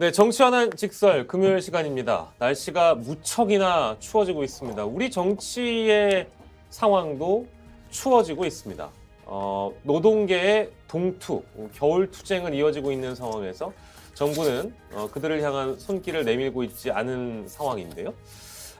네, 정치하는 직설 금요일 시간입니다. 날씨가 무척이나 추워지고 있습니다. 우리 정치의 상황도 추워지고 있습니다. 어, 노동계의 동투, 겨울 투쟁은 이어지고 있는 상황에서 정부는 어, 그들을 향한 손길을 내밀고 있지 않은 상황인데요.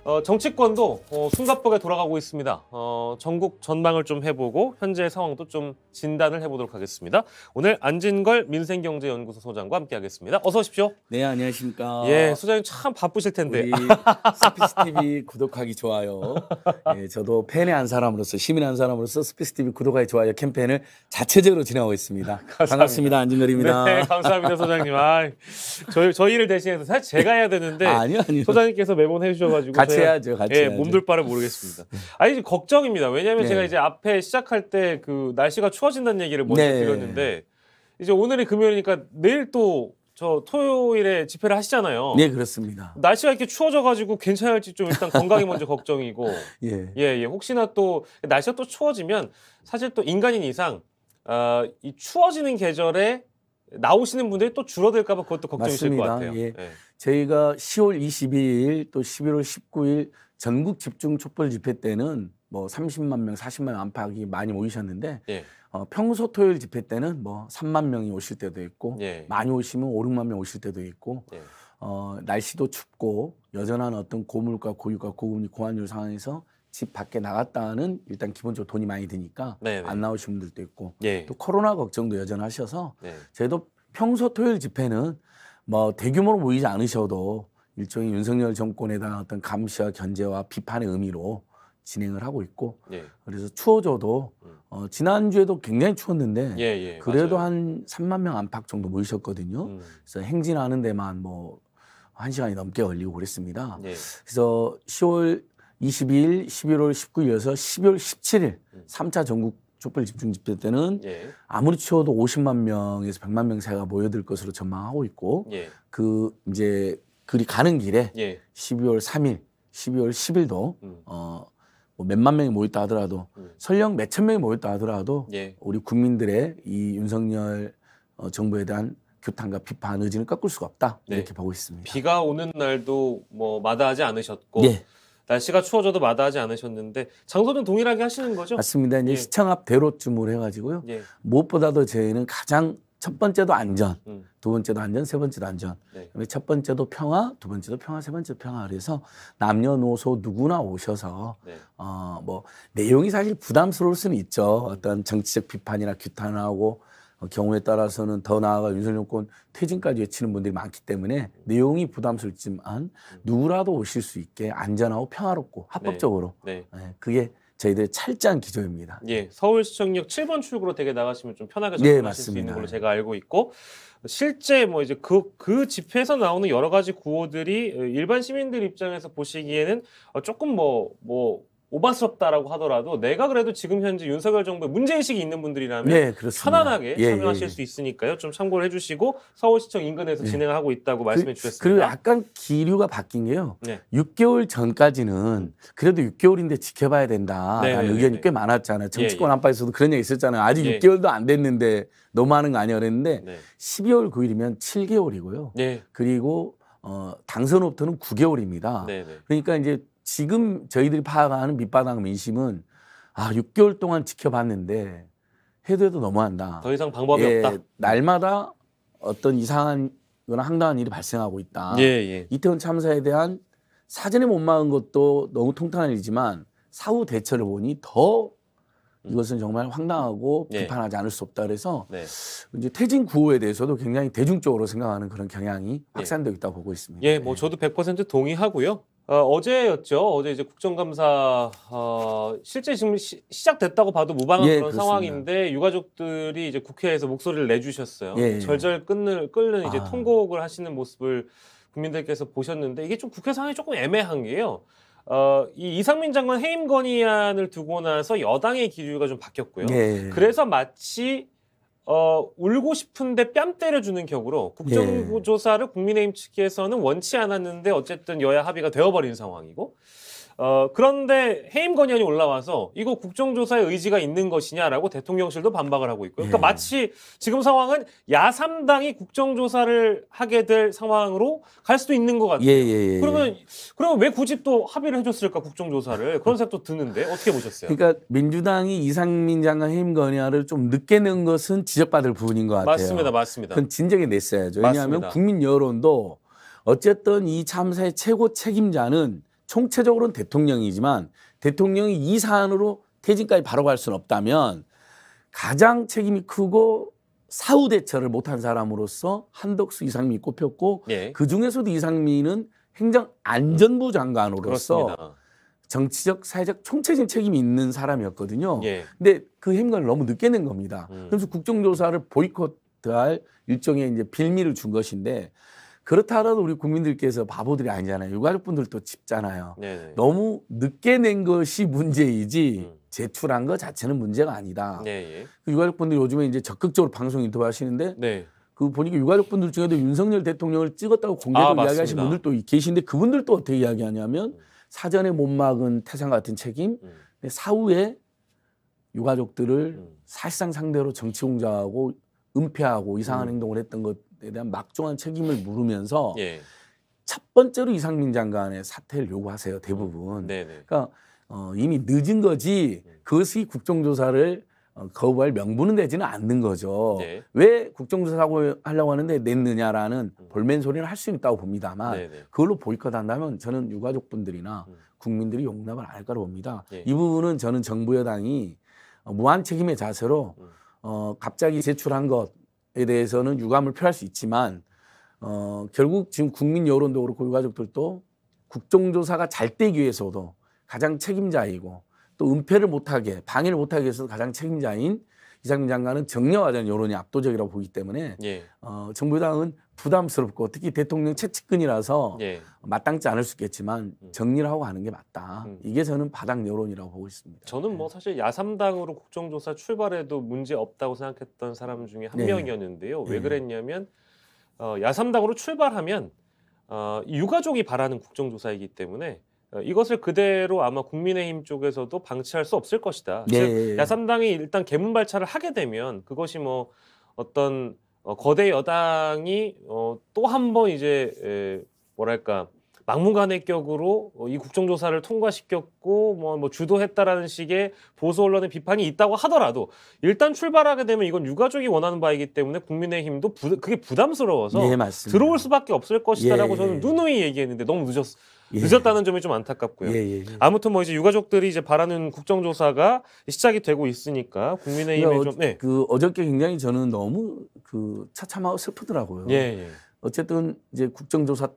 어, 정치권도 어, 숨가쁘게 돌아가고 있습니다. 어, 전국 전망을 좀 해보고 현재 상황도 좀 진단을 해보도록 하겠습니다. 오늘 안진걸 민생경제연구소 소장과 함께하겠습니다. 어서 오십시오. 네, 안녕하십니까. 예, 소장님 참 바쁘실 텐데. 스피스 티비 구독하기 좋아요. 예, 저도 팬의 한 사람으로서 시민 한 사람으로서 스피스 티비 구독하기 좋아요 캠페인을 자체적으로 진행하고 있습니다. 감사합니다. 반갑습니다, 안진걸입니다. 네, 감사합니다, 소장님. 아, 저희 저희를 대신해서 사실 제가 해야 되는데 아, 아니요, 아니요. 소장님께서 매번 해주셔가지고. 같이 해야죠. 같이 예, 몸둘 바를 모르겠습니다. 아니 걱정입니다. 왜냐하면 네. 제가 이제 앞에 시작할 때 그 날씨가 추워진다는 얘기를 먼저 네. 드렸는데 이제 오늘이 금요일이니까 내일 또 저 토요일에 집회를 하시잖아요. 네 그렇습니다. 날씨가 이렇게 추워져가지고 괜찮을지 좀 일단 건강이 먼저 걱정이고 예예 예, 예. 혹시나 또 날씨가 또 추워지면 사실 또 인간인 이상 어, 이 추워지는 계절에 나오시는 분들이 또 줄어들까봐 그것도 걱정이실 것 같아요. 예. 예. 저희가 10월 22일 또 11월 19일 전국 집중 촛불 집회 때는 뭐 30만 명, 40만 명 안팎이 많이 모이셨는데 예. 어, 평소 토요일 집회 때는 뭐 3만 명이 오실 때도 있고 예. 많이 오시면 5, 6만 명 오실 때도 있고 예. 어, 날씨도 춥고 여전한 어떤 고물가, 고유가, 고금리, 고환율 상황에서 집 밖에 나갔다는 일단 기본적으로 돈이 많이 드니까 네네. 네. 안 나오신 분들도 있고 예. 또 코로나 걱정도 여전하셔서 네. 저희도 평소 토요일 집회는 뭐 대규모로 보이지 않으셔도 일종의 윤석열 정권에 대한 어떤 감시와 견제와 비판의 의미로 진행을 하고 있고 예. 그래서 추워져도 음. 어, 지난주에도 굉장히 추웠는데 예, 예, 그래도 맞아요. 한 3만 명 안팎 정도 모이셨거든요. 음. 그래서 행진하는 데만 뭐 1시간이 넘게 걸리고 그랬습니다. 예. 그래서 10월 22일, 11월 19일에서 12월 17일 음. 3차 전국 촛불 집중 집회 때는 예. 아무리 치워도 50만 명에서 100만 명 사이가 모여들 것으로 전망하고 있고 예. 그 이제 그리 가는 길에 예. 12월 3일, 12월 10일도 음. 어. 뭐 몇만 명이 모였다 하더라도 음. 설령 몇 천 명이 모였다 하더라도 예. 우리 국민들의 이 윤석열 어, 정부에 대한 규탄과 비판 의지는 깎을 수가 없다 네. 이렇게 보고 있습니다. 비가 오는 날도 뭐 마다하지 않으셨고 네. 날씨가 추워져도 마다하지 않으셨는데 장소는 동일하게 하시는 거죠? 맞습니다. 이제 예. 시청 앞 대로쯤으로 해가지고요. 예. 무엇보다도 저희는 가장 첫 번째도 안전, 음. 두 번째도 안전, 세 번째도 안전. 네. 첫 번째도 평화, 두 번째도 평화, 세 번째도 평화. 그래서 남녀노소 누구나 오셔서 네. 어뭐 내용이 사실 부담스러울 수는 있죠. 음. 어떤 정치적 비판이나 규탄하고 어, 경우에 따라서는 더 나아가 윤석열 정권 퇴진까지 외치는 분들이 많기 때문에 내용이 부담스럽지만 누구라도 오실 수 있게 안전하고 평화롭고 네. 합법적으로 네. 네. 그게 저희들의 찰짱 기조입니다. 예, 서울시청역 7번 출구로 되게 나가시면 좀 편하게 네, 접근하실 네, 수 있는 걸로 제가 알고 있고 실제 뭐 이제 그그 그 집회에서 나오는 여러 가지 구호들이 일반 시민들 입장에서 보시기에는 어, 조금 뭐뭐 뭐, 뭐 오바스럽다라고 하더라도 내가 그래도 지금 현재 윤석열 정부에 문제의식이 있는 분들이라면 네, 편안하게 예, 참여하실 예, 예, 수 있으니까요. 좀 참고를 해주시고 서울시청 인근에서 예. 진행하고 있다고 그, 말씀해 주셨습니다. 그리고 약간 기류가 바뀐 게요. 네. 6개월 전까지는 그래도 6개월인데 지켜봐야 된다라는 네, 네, 네 의견이 네. 꽤 많았잖아요. 정치권 예, 안팎에서도 그런 얘기 있었잖아요. 아직 6개월도 안 됐는데 너무 하는 거 아니야 그랬는데 12월 9일이면 7개월이고요. 그리고 어, 당선부터는 9개월입니다. 그러니까 이제 지금 저희들이 파악하는 밑바닥 민심은 아 6개월 동안 지켜봤는데 해도 해도 너무한다. 더 이상 방법이 예, 없다. 날마다 어떤 이상한 거나 황당한 일이 발생하고 있다. 예, 예. 이태원 참사에 대한 사전에 못 막은 것도 너무 통탄한 일이지만 사후 대처를 보니 더 음. 이것은 정말 황당하고 네. 비판하지 않을 수 없다 그래서 네. 이제 퇴진 구호에 대해서도 굉장히 대중적으로 생각하는 그런 경향이 예. 확산되고 있다고 보고 있습니다. 예, 뭐 저도 100% 동의하고요. 어, 제였죠 어제 이제 국정감사 어, 실제 지금 시, 작됐다고 봐도 무방한 예, 그런 그렇습니다. 상황인데 유가족들이 이제 국회에서 목소리를 내주셨어요. 예, 예. 절절 끊는 끓는 이제 아. 통곡을 하시는 모습을 국민들께서 보셨는데 이게 좀 국회 상황이 조금 애매한 게요. 어, 이 이상민 장관 해임 건의안을 두고 나서 여당의 기류가 좀 바뀌었고요. 예. 그래서 마치 어, 울고 싶은데 뺨 때려주는 격으로 국정조사를 국민의힘 측에서는 원치 않았는데 어쨌든 여야 합의가 되어버린 상황이고 어, 그런데 해임 건의안이 올라와서 이거 국정조사에 의지가 있는 것이냐라고 대통령실도 반박을 하고 있고요. 그러니까 네. 마치 지금 상황은 야삼당이 국정조사를 하게 될 상황으로 갈 수도 있는 것 같아요. 예 예, 예, 예, 그러면 그러면 왜 굳이 또 합의를 해줬을까 국정조사를 그런 생각도 드는데 어떻게 보셨어요? 그러니까 민주당이 이상민 장관 해임 건의안을 좀 늦게 낸 것은 지적받을 부분인 것 같아요. 맞습니다, 맞습니다. 그건 진작에 냈어야죠. 왜냐하면 맞습니다. 국민 여론도 어쨌든 이 참사의 최고 책임자는 총체적으로는 대통령이지만 대통령이 이 사안으로 퇴진까지 바로 갈 수는 없다면 가장 책임이 크고 사후 대처를 못한 사람으로서 한덕수 이상민이 꼽혔고 예. 그 중에서도 이상민은 행정안전부 장관으로서 그렇습니다. 정치적, 사회적 총체적인 책임이 있는 사람이었거든요. 예. 근데 그 행간을 너무 늦게 낸 겁니다. 음. 그래서 국정조사를 보이콧할 일종의 이제 빌미를 준 것인데 그렇다 하더라도 우리 국민들께서 바보들이 아니잖아요. 유가족분들도 짚잖아요. 네네. 너무 늦게 낸 것이 문제이지 음. 제출한 것 자체는 문제가 아니다. 네, 예. 그 유가족분들이 요즘에 이제 적극적으로 방송 인터뷰 하시는데 네. 그 보니까 유가족분들 중에도 윤석열 대통령을 찍었다고 공개로 적으 아, 이야기하신 분들도 계신데 그분들도 어떻게 이야기하냐면 음. 사전에 못 막은 태산 같은 책임, 음. 네, 사후에 유가족들을 음. 사실상 상대로 정치 공작하고 은폐하고 이상한 행동을 했던 것에 대한 막중한 책임을 물으면서 예. 첫 번째로 이상민 장관의 사퇴를 요구하세요 대부분. 네네. 네. 그러니까 어, 이미 늦은 거지 음. 그것이 국정조사를 어, 거부할 명분은 되지는 않는 거죠. 네. 왜 국정조사하고 하려고 하는데 냈느냐라는 음. 볼멘 소리는 할 수 있다고 봅니다만 네네. 네. 그걸로 볼 것 한다면 저는 유가족분들이나 음. 국민들이 용납을 안할 거라고 봅니다. 네. 이 부분은 저는 정부 여당이 무한 책임의 자세로 어, 갑자기 제출한 것 대해서는 유감을 표할 수 있지만 어, 결국 지금 국민 여론도 그렇고 유가족들도 국정조사가 잘 되기 위해서도 가장 책임자이고 또 은폐를 못하게 방해를 못하게 해서 가장 책임자인 이상민 장관은 정려하자는 여론이 압도적이라고 보기 때문에 예. 어, 정부당은 부담스럽고 특히 대통령 채측근이라서 예. 마땅치 않을 수 있겠지만 음. 정리를 하고 가는 게 맞다. 음. 이게 저는 바닥 여론이라고 보고 있습니다. 저는 뭐 네. 사실 야삼당으로 국정조사 출발해도 문제 없다고 생각했던 사람 중에 한 네. 명이었는데요. 왜 네. 그랬냐면 어, 야삼당으로 출발하면 어, 유가족이 바라는 국정조사이기 때문에 어, 이것을 그대로 아마 국민의힘 쪽에서도 방치할 수 없을 것이다. 네. 즉 야삼당이 일단 개문발차를 하게 되면 그것이 뭐 어떤 어, 거대 여당이 어, 또한 번 이제 에, 뭐랄까 막무가내 격으로 어, 이 국정조사를 통과시켰고 뭐, 뭐 주도했다라는 식의 보수 언론의 비판이 있다고 하더라도 일단 출발하게 되면 이건 유가족이 원하는 바이기 때문에 국민의힘도 부, 그게 부담스러워서 예, 들어올 수밖에 없을 것이다라고 예, 저는 예. 누누이 얘기했는데 너무 늦었 어 예. 늦었다는 점이 좀 안타깝고요. 예, 예, 예, 아무튼 뭐 이제 유가족들이 이제 바라는 국정조사가 시작이 되고 있으니까 국민의힘에 그러니까 좀. 어, 네. 그 어저께 굉장히 저는 너무 그 차참하고 슬프더라고요. 예, 어쨌든 이제 국정조사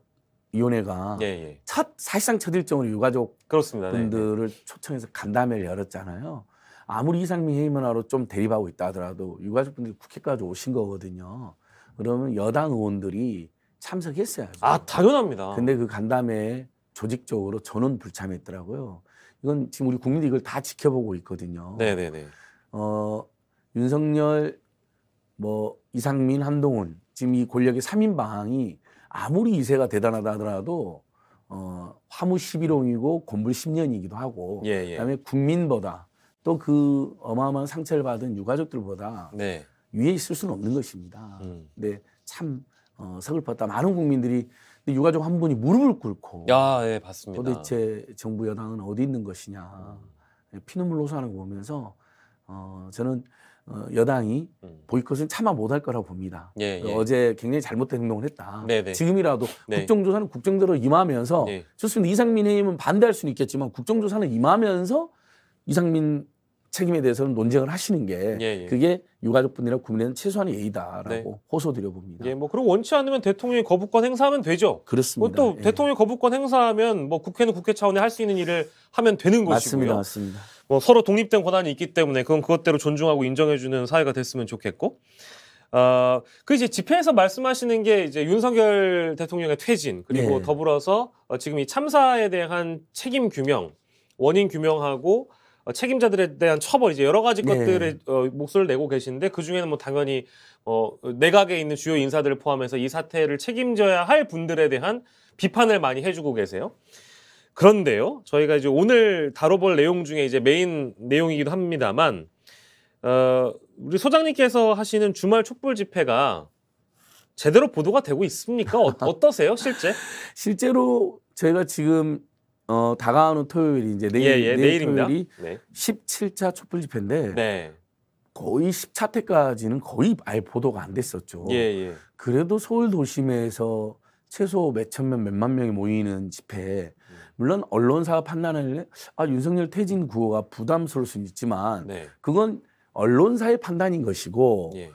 위원회가 첫 사실상 첫 일정으로 유가족 그렇습니다. 네, 네. 분들을 네. 초청해서 간담회를 열었잖아요. 아무리 이상민 해임원하로좀 대립하고 있다 하더라도 유가족분들이 국회까지 오신 거거든요. 그러면 여당 의원들이 참석했어야죠. 아, 당연합니다. 근데 그 간담회에 조직적으로 전원 불참했더라고요. 이건 지금 우리 국민들이 이걸 다 지켜보고 있거든요. 네네네. 어, 윤석열, 뭐, 이상민, 한동훈, 지금 이 권력의 3인 방이 아무리 이세가 대단하다 하더라도 어, 화무 11홍이고 곤불 10년이기도 하고 예, 예. 그다음에 국민보다 또 그 어마어마한 상처를 받은 유가족들보다 네. 위에 있을 수는 없는 것입니다. 음. 근데 참 어, 서글펐다. 많은 국민들이 근데 유가족 한 분이 무릎을 꿇고 야, 예, 봤습니다. 도대체 정부 여당은 어디 있는 것이냐 음. 피눈물 호소하는 거 보면서 어, 저는 어, 여당이 음. 보이콧은 차마 못 할 거라고 봅니다. 예, 예. 어제 굉장히 잘못된 행동을 했다. 네네. 네. 지금이라도 네. 국정조사는 국정대로 임하면서 네. 좋습니다. 이상민 의원은 반대할 수는 있겠지만 국정조사는 임하면서 이상민 책임에 대해서는 논쟁을 하시는 게 예, 예. 그게 유가족분이나 국민는 최소한의 예의다라고 네. 호소드려 봅니다. 예, 뭐 그리고 원치 않으면 대통령이 거부권 행사하면 되죠. 그렇습니다. 또 예. 대통령 거부권 행사하면 뭐 국회는 국회 차원에 할 수 있는 일을 하면 되는 것이고요. 맞습니다, 맞습니다. 뭐 서로 독립된 권한이 있기 때문에 그건 그것대로 존중하고 인정해주는 사회가 됐으면 좋겠고. 어, 그 이제 집회에서 말씀하시는 게 이제 윤석열 대통령의 퇴진 그리고 예. 더불어서 어, 지금 이 참사에 대한 책임 규명, 원인 규명하고 어, 책임자들에 대한 처벌 이제 여러 가지 네. 것들에 어, 목소를 리 내고 계신데 그 중에는 뭐 당연히 어, 내각에 있는 주요 인사들을 포함해서 이 사태를 책임져야 할 분들에 대한 비판을 많이 해주고 계세요. 그런데요, 저희가 이제 오늘 다뤄볼 내용 중에 이제 메인 내용이기도 합니다만, 어, 우리 소장님께서 하시는 주말 촛불 집회가 제대로 보도가 되고 있습니까? 어, 떠세요 실제? 실제로 저희가 지금 어, 다가오는 토요일이 이제 내일, 예, 예, 내일 토요일이 네. 17차 촛불 집회인데 네. 거의 10차 때까지는 거의 아예 보도가 안 됐었죠. 예, 예, 그래도 서울 도심에서 최소 몇 천 명, 몇 만 명이 모이는 집회 물론 언론사가 판단을 아 윤석열 퇴진 구호가 부담스러울 수는 있지만 네. 그건 언론사의 판단인 것이고 예.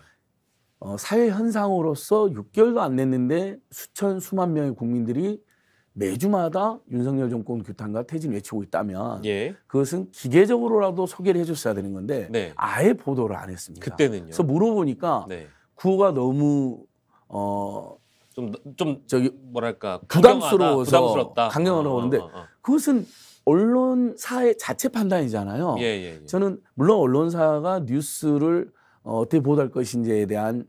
어, 사회 현상으로서 6개월도 안 됐는데 수천 수만 명의 국민들이 매주마다 윤석열 정권 규탄과 퇴진 외치고 있다면 예. 그것은 기계적으로라도 소개를 해줬어야 되는 건데 네. 아예 보도를 안 했습니다. 그때는요. 그래서 물어보니까 네. 구호가 너무 어좀 좀 저기 뭐랄까 부담스러워서 강경하다강하는데 어, 어, 어, 어. 그것은 언론사의 자체 판단이잖아요. 예, 예, 예. 저는 물론 언론사가 뉴스를 어, 어떻게 보도할 것인지에 대한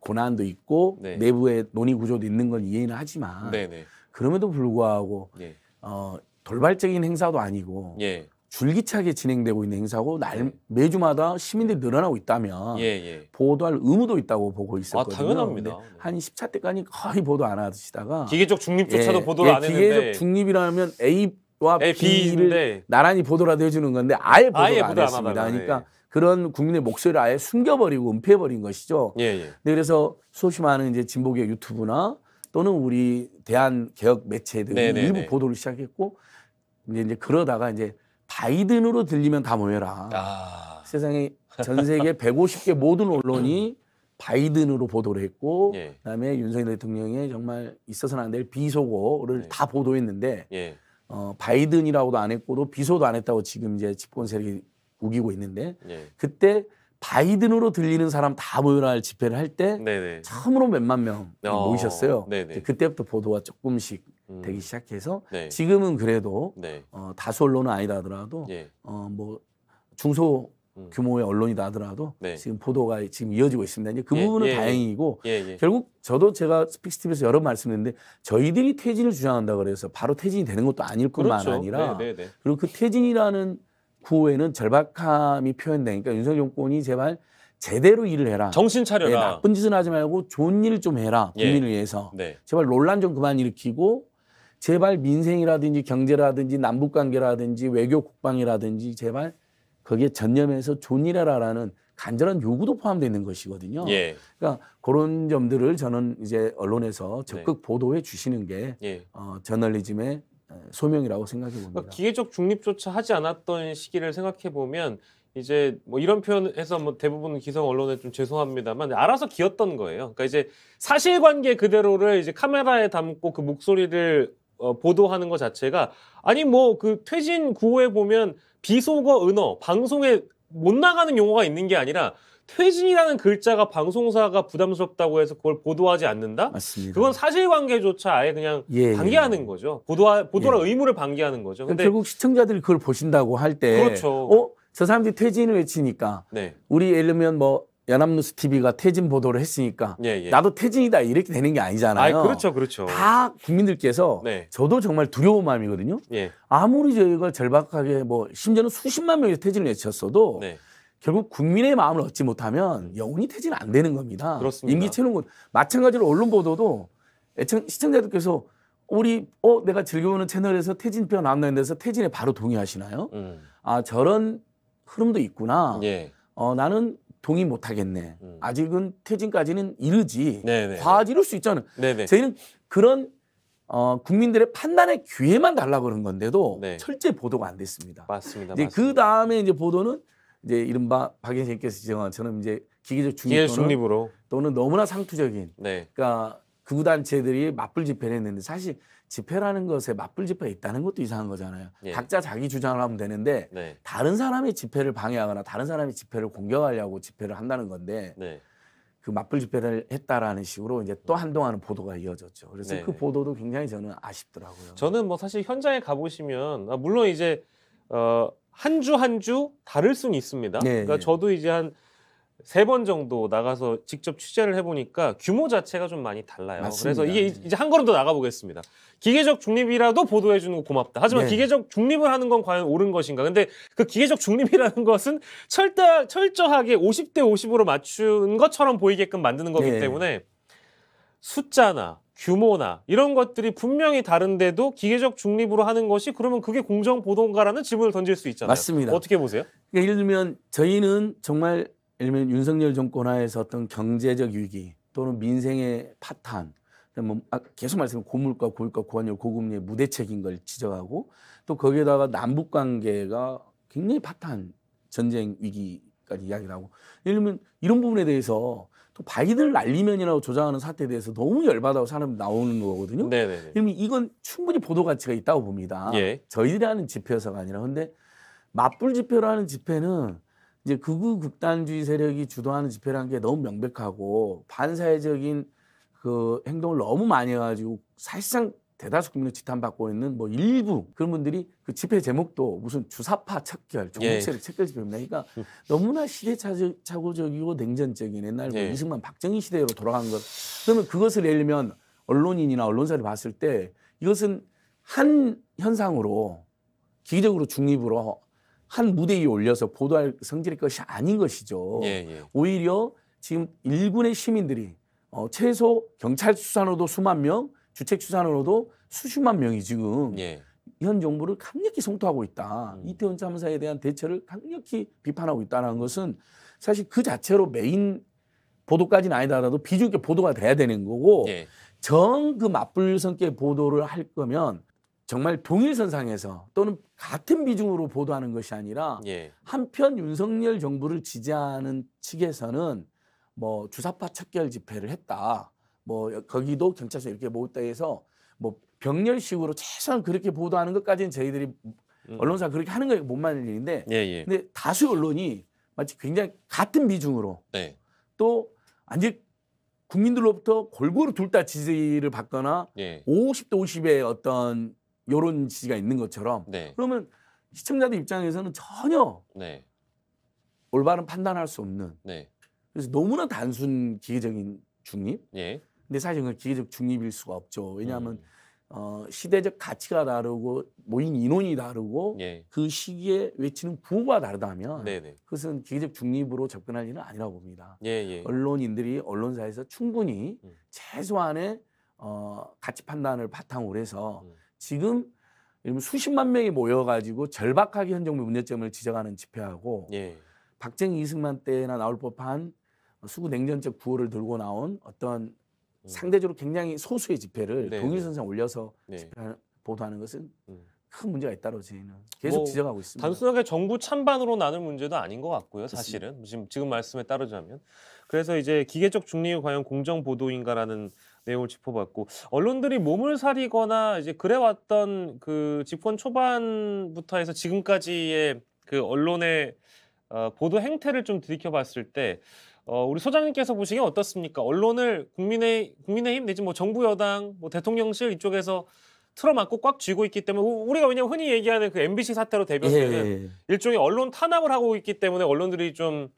고난도 있고 네. 내부의 논의 구조도 있는 건 이해는 하지만. 네, 네. 그럼에도 불구하고 예. 어, 돌발적인 행사도 아니고 예. 줄기차게 진행되고 있는 행사고 날 네. 매주마다 시민들이 늘어나고 있다면 예, 예. 보도할 의무도 있다고 보고 있었거든요. 아, 당연합니다. 한 10차 때까지 거의 보도 안 하시다가 기계적 중립조차도 예, 보도를 안 했는데 기계적 중립이라면 A 와 B를 b 나란히 보도라도 해주는 건데 아예 보도를 아예 안 보도 했습니다. 그러니까 네. 그런 국민의 목소리를 아예 숨겨버리고 은폐해버린 것이죠. 예, 예. 그래서 수없이 많은 이제 진보계 유튜브나 또는 우리 대한 개혁 매체 등 네네네. 일부 네. 보도를 시작했고 이제, 이제 그러다가 이제 바이든으로 들리면 다 모여라. 아. 세상에 전 세계 150개 모든 언론이 바이든으로 보도를 했고 예. 그다음에 윤석열 대통령의 정말 있어서는 안 될 비속어를 예. 다 보도했는데 예. 어, 바이든이라고도 안 했고도 비소도 안 했다고 지금 이제 집권 세력이 우기고 있는데 예. 그때 바이든으로 들리는 사람 다 모여라 집회를 할 때 처음으로 몇만 명 어. 모이셨어요. 그때부터 보도가 조금씩 음. 되기 시작해서 네. 지금은 그래도 네. 어, 다수 언론은 아니다 하더라도 예. 어, 뭐 중소 음. 규모의 언론이다 하더라도 네. 지금 보도가 지금 이어지고 있습니다. 이제 그 예, 부분은 예, 예. 다행이고 예, 예, 결국 저도 제가 스픽스티브에서 여러 말씀드렸는데 저희들이 퇴진을 주장한다 그래서 바로 퇴진이 되는 것도 아닐 뿐만 그렇죠. 아니라 네, 네, 네. 그리고 그 퇴진이라는 후에는 절박함이 표현되니까 그러니까 윤석열 정권이 제발 제대로 일을 해라. 정신 차려라. 네, 나쁜 짓은 하지 말고 좋은 일을 좀 해라. 예. 국민을 예. 위해서. 네. 제발 논란 좀 그만 일으키고 제발 민생이라든지 경제라든지 남북 관계라든지 외교 국방이라든지 제발 거기에 전념해서 좋은 일하라라는 간절한 요구도 포함되어 있는 것이거든요. 예. 그러니까 그런 점들을 저는 이제 언론에서 적극 네. 보도해 주시는 게 예. 어, 저널리즘의 소명이라고 생각해 봅니다. 그러니까 기계적 중립조차 하지 않았던 시기를 생각해 보면 이제 뭐 이런 표현해서 뭐 대부분 기성 언론에 좀 죄송합니다만 알아서 기었던 거예요. 그러니까 이제 사실관계 그대로를 이제 카메라에 담고 그 목소리를 어, 보도하는 것 자체가 아니 뭐 그 퇴진 구호에 보면 비속어 은어 방송에 못 나가는 용어가 있는 게 아니라 퇴진이라는 글자가 방송사가 부담스럽다고 해서 그걸 보도하지 않는다? 맞습니다. 그건 사실관계조차 아예 그냥 예, 예. 방기하는 예. 거죠. 보도 보도라 예. 의무를 방기하는 거죠. 근데 결국 시청자들이 그걸 보신다고 할 때, 그렇죠. 어, 저 사람들이 퇴진을 외치니까 네. 우리 예를 들면 뭐 연합뉴스 TV가 퇴진 보도를 했으니까 예, 예. 나도 퇴진이다 이렇게 되는 게 아니잖아요. 아, 그렇죠, 그렇죠. 다 국민들께서 네. 저도 정말 두려운 마음이거든요. 예. 아무리 저희가 절박하게 뭐 심지어는 수십만 명이 퇴진을 외쳤어도 네. 결국 국민의 마음을 얻지 못하면 영원히퇴진안 되는 겁니다. 그렇습니다. 임기 채우는 건 마찬가지로 언론 보도도 애청, 시청자들께서 우리 어 내가 즐겨오는 채널에서 퇴진표 나온다 는데서 퇴진에 바로 동의하시나요? 음. 아 저런 흐름도 있구나. 예. 어 나는 동의 못 하겠네. 음. 아직은 퇴진까지는 이르지. 네, 네, 네. 과하지를 수 있잖아요. 네네. 저희는 그런 어, 국민들의 판단의 기회만 달라고 그런 건데도 네. 철저히 보도가 안 됐습니다. 맞습니다. 이제 그 다음에 이제 보도는 이제 이른바 박선생께서 지정한 저는 이제 기계적 중립으로 또는 너무나 상투적인 네. 그러니까 극우 단체들이 맞불 집회를 했는데 사실 집회라는 것에 맞불 집회가 있다는 것도 이상한 거잖아요. 예. 각자 자기 주장을 하면 되는데 네. 다른 사람의 집회를 방해하거나 다른 사람의 집회를 공격하려고 집회를 한다는 건데 네. 그 맞불 집회를 했다라는 식으로 이제 또 음. 한동안은 보도가 이어졌죠. 그래서 네그 보도도 굉장히 저는 아쉽더라고요. 저는 뭐 사실 현장에 가보시면 아, 물론 이제 어 한주 한주 한 주 다를 수는 있습니다. 네, 그러니까 네. 저도 이제 한 세 번 정도 나가서 직접 취재를 해보니까 규모 자체가 좀 많이 달라요. 맞습니다. 그래서 이게 이제 한 걸음 더 나가보겠습니다. 기계적 중립이라도 보도해주는 거 고맙다. 하지만 네. 기계적 중립을 하는 건 과연 옳은 것인가? 근데 그 기계적 중립이라는 것은 철다, 철저하게 50대 50으로 맞춘 것처럼 보이게끔 만드는 거기 네. 때문에 숫자나 규모나 이런 것들이 분명히 다른데도 기계적 중립으로 하는 것이 그러면 그게 공정 보도인가라는 질문을 던질 수 있잖아요. 맞습니다. 어떻게 보세요? 그러니까 예를 들면 저희는 정말 예를 들면 윤석열 정권 하에서 어떤 경제적 위기 또는 민생의 파탄 뭐 아, 계속 말씀 고물가, 고유가, 고환율, 고금리의 무대책인 걸 지적하고 또 거기에다가 남북 관계가 굉장히 파탄 전쟁 위기까지 이야기 하고 예를 들면 이런 부분에 대해서 또 바이든을 날리면이라고 조장하는 사태에 대해서 너무 열받아서 사람이 나오는 거거든요. 그러면 이건 충분히 보도 가치가 있다고 봅니다. 예. 저희들이 하는 집회에서가 아니라 근데 맞불 집회로하는 집회는 이제 극우 극단주의 세력이 주도하는 집회라는 게 너무 명백하고 반사회적인 그 행동을 너무 많이 해가지고 사실상 대다수 국민을 지탄받고 있는 뭐 일부 그런 분들이 그 집회 제목도 무슨 주사파 척결, 종북세력 예. 척결 집회입니다. 그러니까 너무나 시대착오적이고 냉전적인 옛날 뭐 예. 이승만 박정희 시대로 돌아간 것. 그러면 그것을 예를 들면 언론인이나 언론사를 봤을 때 이것은 한 현상으로 기기적으로 중립으로 한 무대 위에 올려서 보도할 성질의 것이 아닌 것이죠. 예, 예. 오히려 지금 일군의 시민들이 어, 최소 경찰 수사로도 수만 명 주택 추산으로도 수십만 명이 지금 예. 현 정부를 강력히 성토하고 있다. 음. 이태원 참사에 대한 대처를 강력히 비판하고 있다는 것은 사실 그 자체로 메인 보도까지는 아니다라도 비중 있게 보도가 돼야 되는 거고 예. 정그 맞불성께 보도를 할 거면 정말 동일선상에서 또는 같은 비중으로 보도하는 것이 아니라 예. 한편 윤석열 정부를 지지하는 측에서는 뭐 주사파 척결 집회를 했다. 뭐 거기도 경찰서 이렇게 모였다 해서 뭐 병렬식으로 최소한 그렇게 보도하는 것까지는 저희들이 음. 언론사 그렇게 하는 거에 못 맞는 일인데 예, 예. 근데 다수 언론이 마치 굉장히 같은 비중으로 네. 또아직 국민들로부터 골고루 둘 다 지지를 받거나 예. 50대 50의 어떤 요런 지지가 있는 것처럼 네. 그러면 시청자들 입장에서는 전혀 네. 올바른 판단할 수 없는 네. 그래서 너무나 단순 기계적인 중립 예. 근데 사실 은 기계적 중립일 수가 없죠. 왜냐하면 음. 어, 시대적 가치가 다르고 모인 인원이 다르고 예. 그 시기에 외치는 구호가 다르다면 네네. 그것은 기계적 중립으로 접근할 일은 아니라고 봅니다. 예예. 예. 언론인들이 언론사에서 충분히 음. 최소한의 어, 가치 판단을 바탕으로 해서 음. 지금 수십만 명이 모여가지고 절박하게 현 정부 문제점을 지적하는 집회하고 예. 박정희 이승만 때나 나올 법한 수구 냉전적 구호를 들고 나온 어떤 음. 상대적으로 굉장히 소수의 집회를 네, 동일선상 네. 올려서 집회하는, 네. 보도하는 것은 음. 큰 문제가 있다고 저희는 계속 뭐 지적하고 있습니다. 단순하게 정부 찬반으로 나눌 문제도 아닌 것 같고요. 사실은 지금 지금 말씀에 따르자면 그래서 이제 기계적 중립이 과연 공정 보도인가라는 내용을 짚어봤고 언론들이 몸을 사리거나 이제 그래왔던 그 집권 초반부터 해서 지금까지의 그 언론의 어, 보도 행태를 좀 들이켜봤을 때 어, 우리 소장님께서 보시기에 어떻습니까? 언론을 국민의, 국민의힘 내지 뭐 정부 여당, 뭐 대통령실 이쪽에서 틀어막고 꽉 쥐고 있기 때문에 우리가 왜냐면 흔히 얘기하는 그 MBC 사태로 대변되는 예, 예, 예. 일종의 언론 탄압을 하고 있기 때문에 언론들이 좀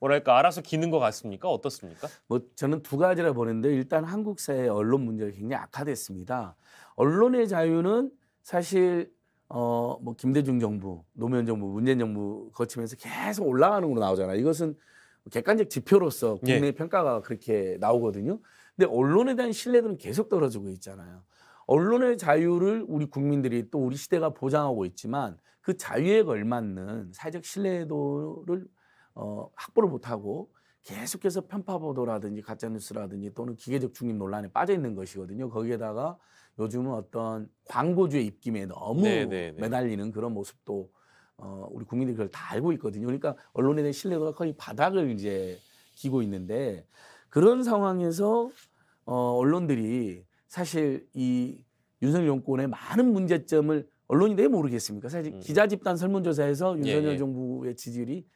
뭐랄까 알아서 기는 것 같습니까? 어떻습니까? 뭐 저는 두 가지라 보는데 일단 한국 사회 언론 문제가 굉장히 악화됐습니다. 언론의 자유는 사실 어 뭐 김대중 정부, 노무현 정부, 문재인 정부 거치면서 계속 올라가는 걸로 나오잖아요. 이것은 객관적 지표로서 예. 국내 예. 평가가 그렇게 나오거든요. 근데 언론에 대한 신뢰도는 계속 떨어지고 있잖아요. 언론의 자유를 우리 국민들이 또 우리 시대가 보장하고 있지만 그 자유에 걸맞는 사회적 신뢰도를 어, 확보를 못하고 계속해서 편파 보도라든지 가짜 뉴스라든지 또는 기계적 중립 논란에 빠져 있는 것이거든요. 거기에다가 요즘은 어떤 광고주의 입김에 너무 네네네. 네, 네. 매달리는 그런 모습도 어, 우리 국민들이 그걸 다 알고 있거든요. 그러니까 언론에 대한 신뢰도가 거의 바닥을 이제 기고 있는데 그런 상황에서 어, 언론들이 사실 이 윤석열 정권의 많은 문제점을 언론이 내 모르겠습니까? 사실 음. 기자 집단 설문조사에서 예, 윤석열 예, 예. 정부의 지지율이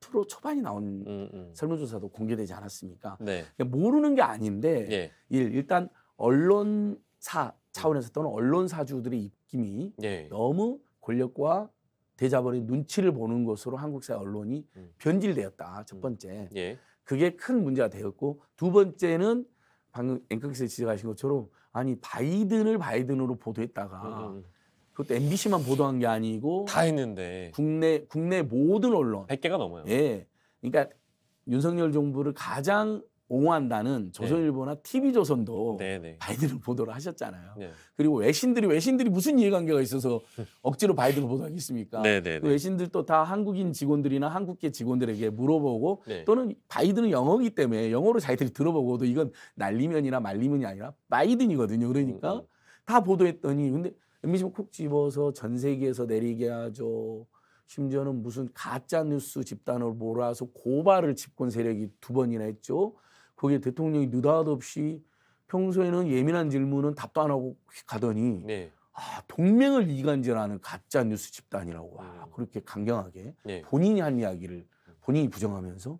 10% 초반이 나온 음, 음. 설문조사도 공개되지 않았습니까? 네. 그러니까 모르는 게 아닌데 예. 일, 일단 언론사 차원에서 또는 언론사주들의 입김이 예. 너무 권력과 대자본의 눈치를 보는 것으로 한국사 언론이 음. 변질되었다. 첫 음. 번째. 예. 그게 큰 문제가 되었고 두 번째는 방금 앵커께서 지적하신 것처럼 아니 바이든을 바이든으로 보도했다가 음. 음, 음. 그것도 MBC만 보도한 게 아니고 다 했는데 국내 국내 모든 언론 100개가 넘어요. 예. 그러니까 윤석열 정부를 가장 옹호한다는 네. 조선일보나 네. TV조선도 네네. 바이든을 보도를 하셨잖아요. 네. 그리고 외신들이 외신들이 무슨 이해관계가 있어서 억지로 바이든을 보도하겠습니까? 네네네. 그 네. 외신들 또다 한국인 직원들이나 한국계 직원들에게 물어보고 네. 또는 바이든은 영어기 때문에 영어로 자기들이 들어보고도 이건 난리면이나 말리면이 아니라 바이든이거든요. 그러니까 음, 음. 다 보도했더니 근데 MBC 뭐 콕 집어서 전 세계에서 내리게 하죠. 심지어는 무슨 가짜 뉴스 집단을 몰아서 고발을 집권 세력이 두 번이나 했죠. 거기에 대통령이 느닷없이 평소에는 예민한 질문은 답도 안 하고 가더니 네. 아, 동맹을 이간질하는 가짜 뉴스 집단이라고 와 아, 음. 그렇게 강경하게 네. 본인이 한 이야기를 본인이 부정하면서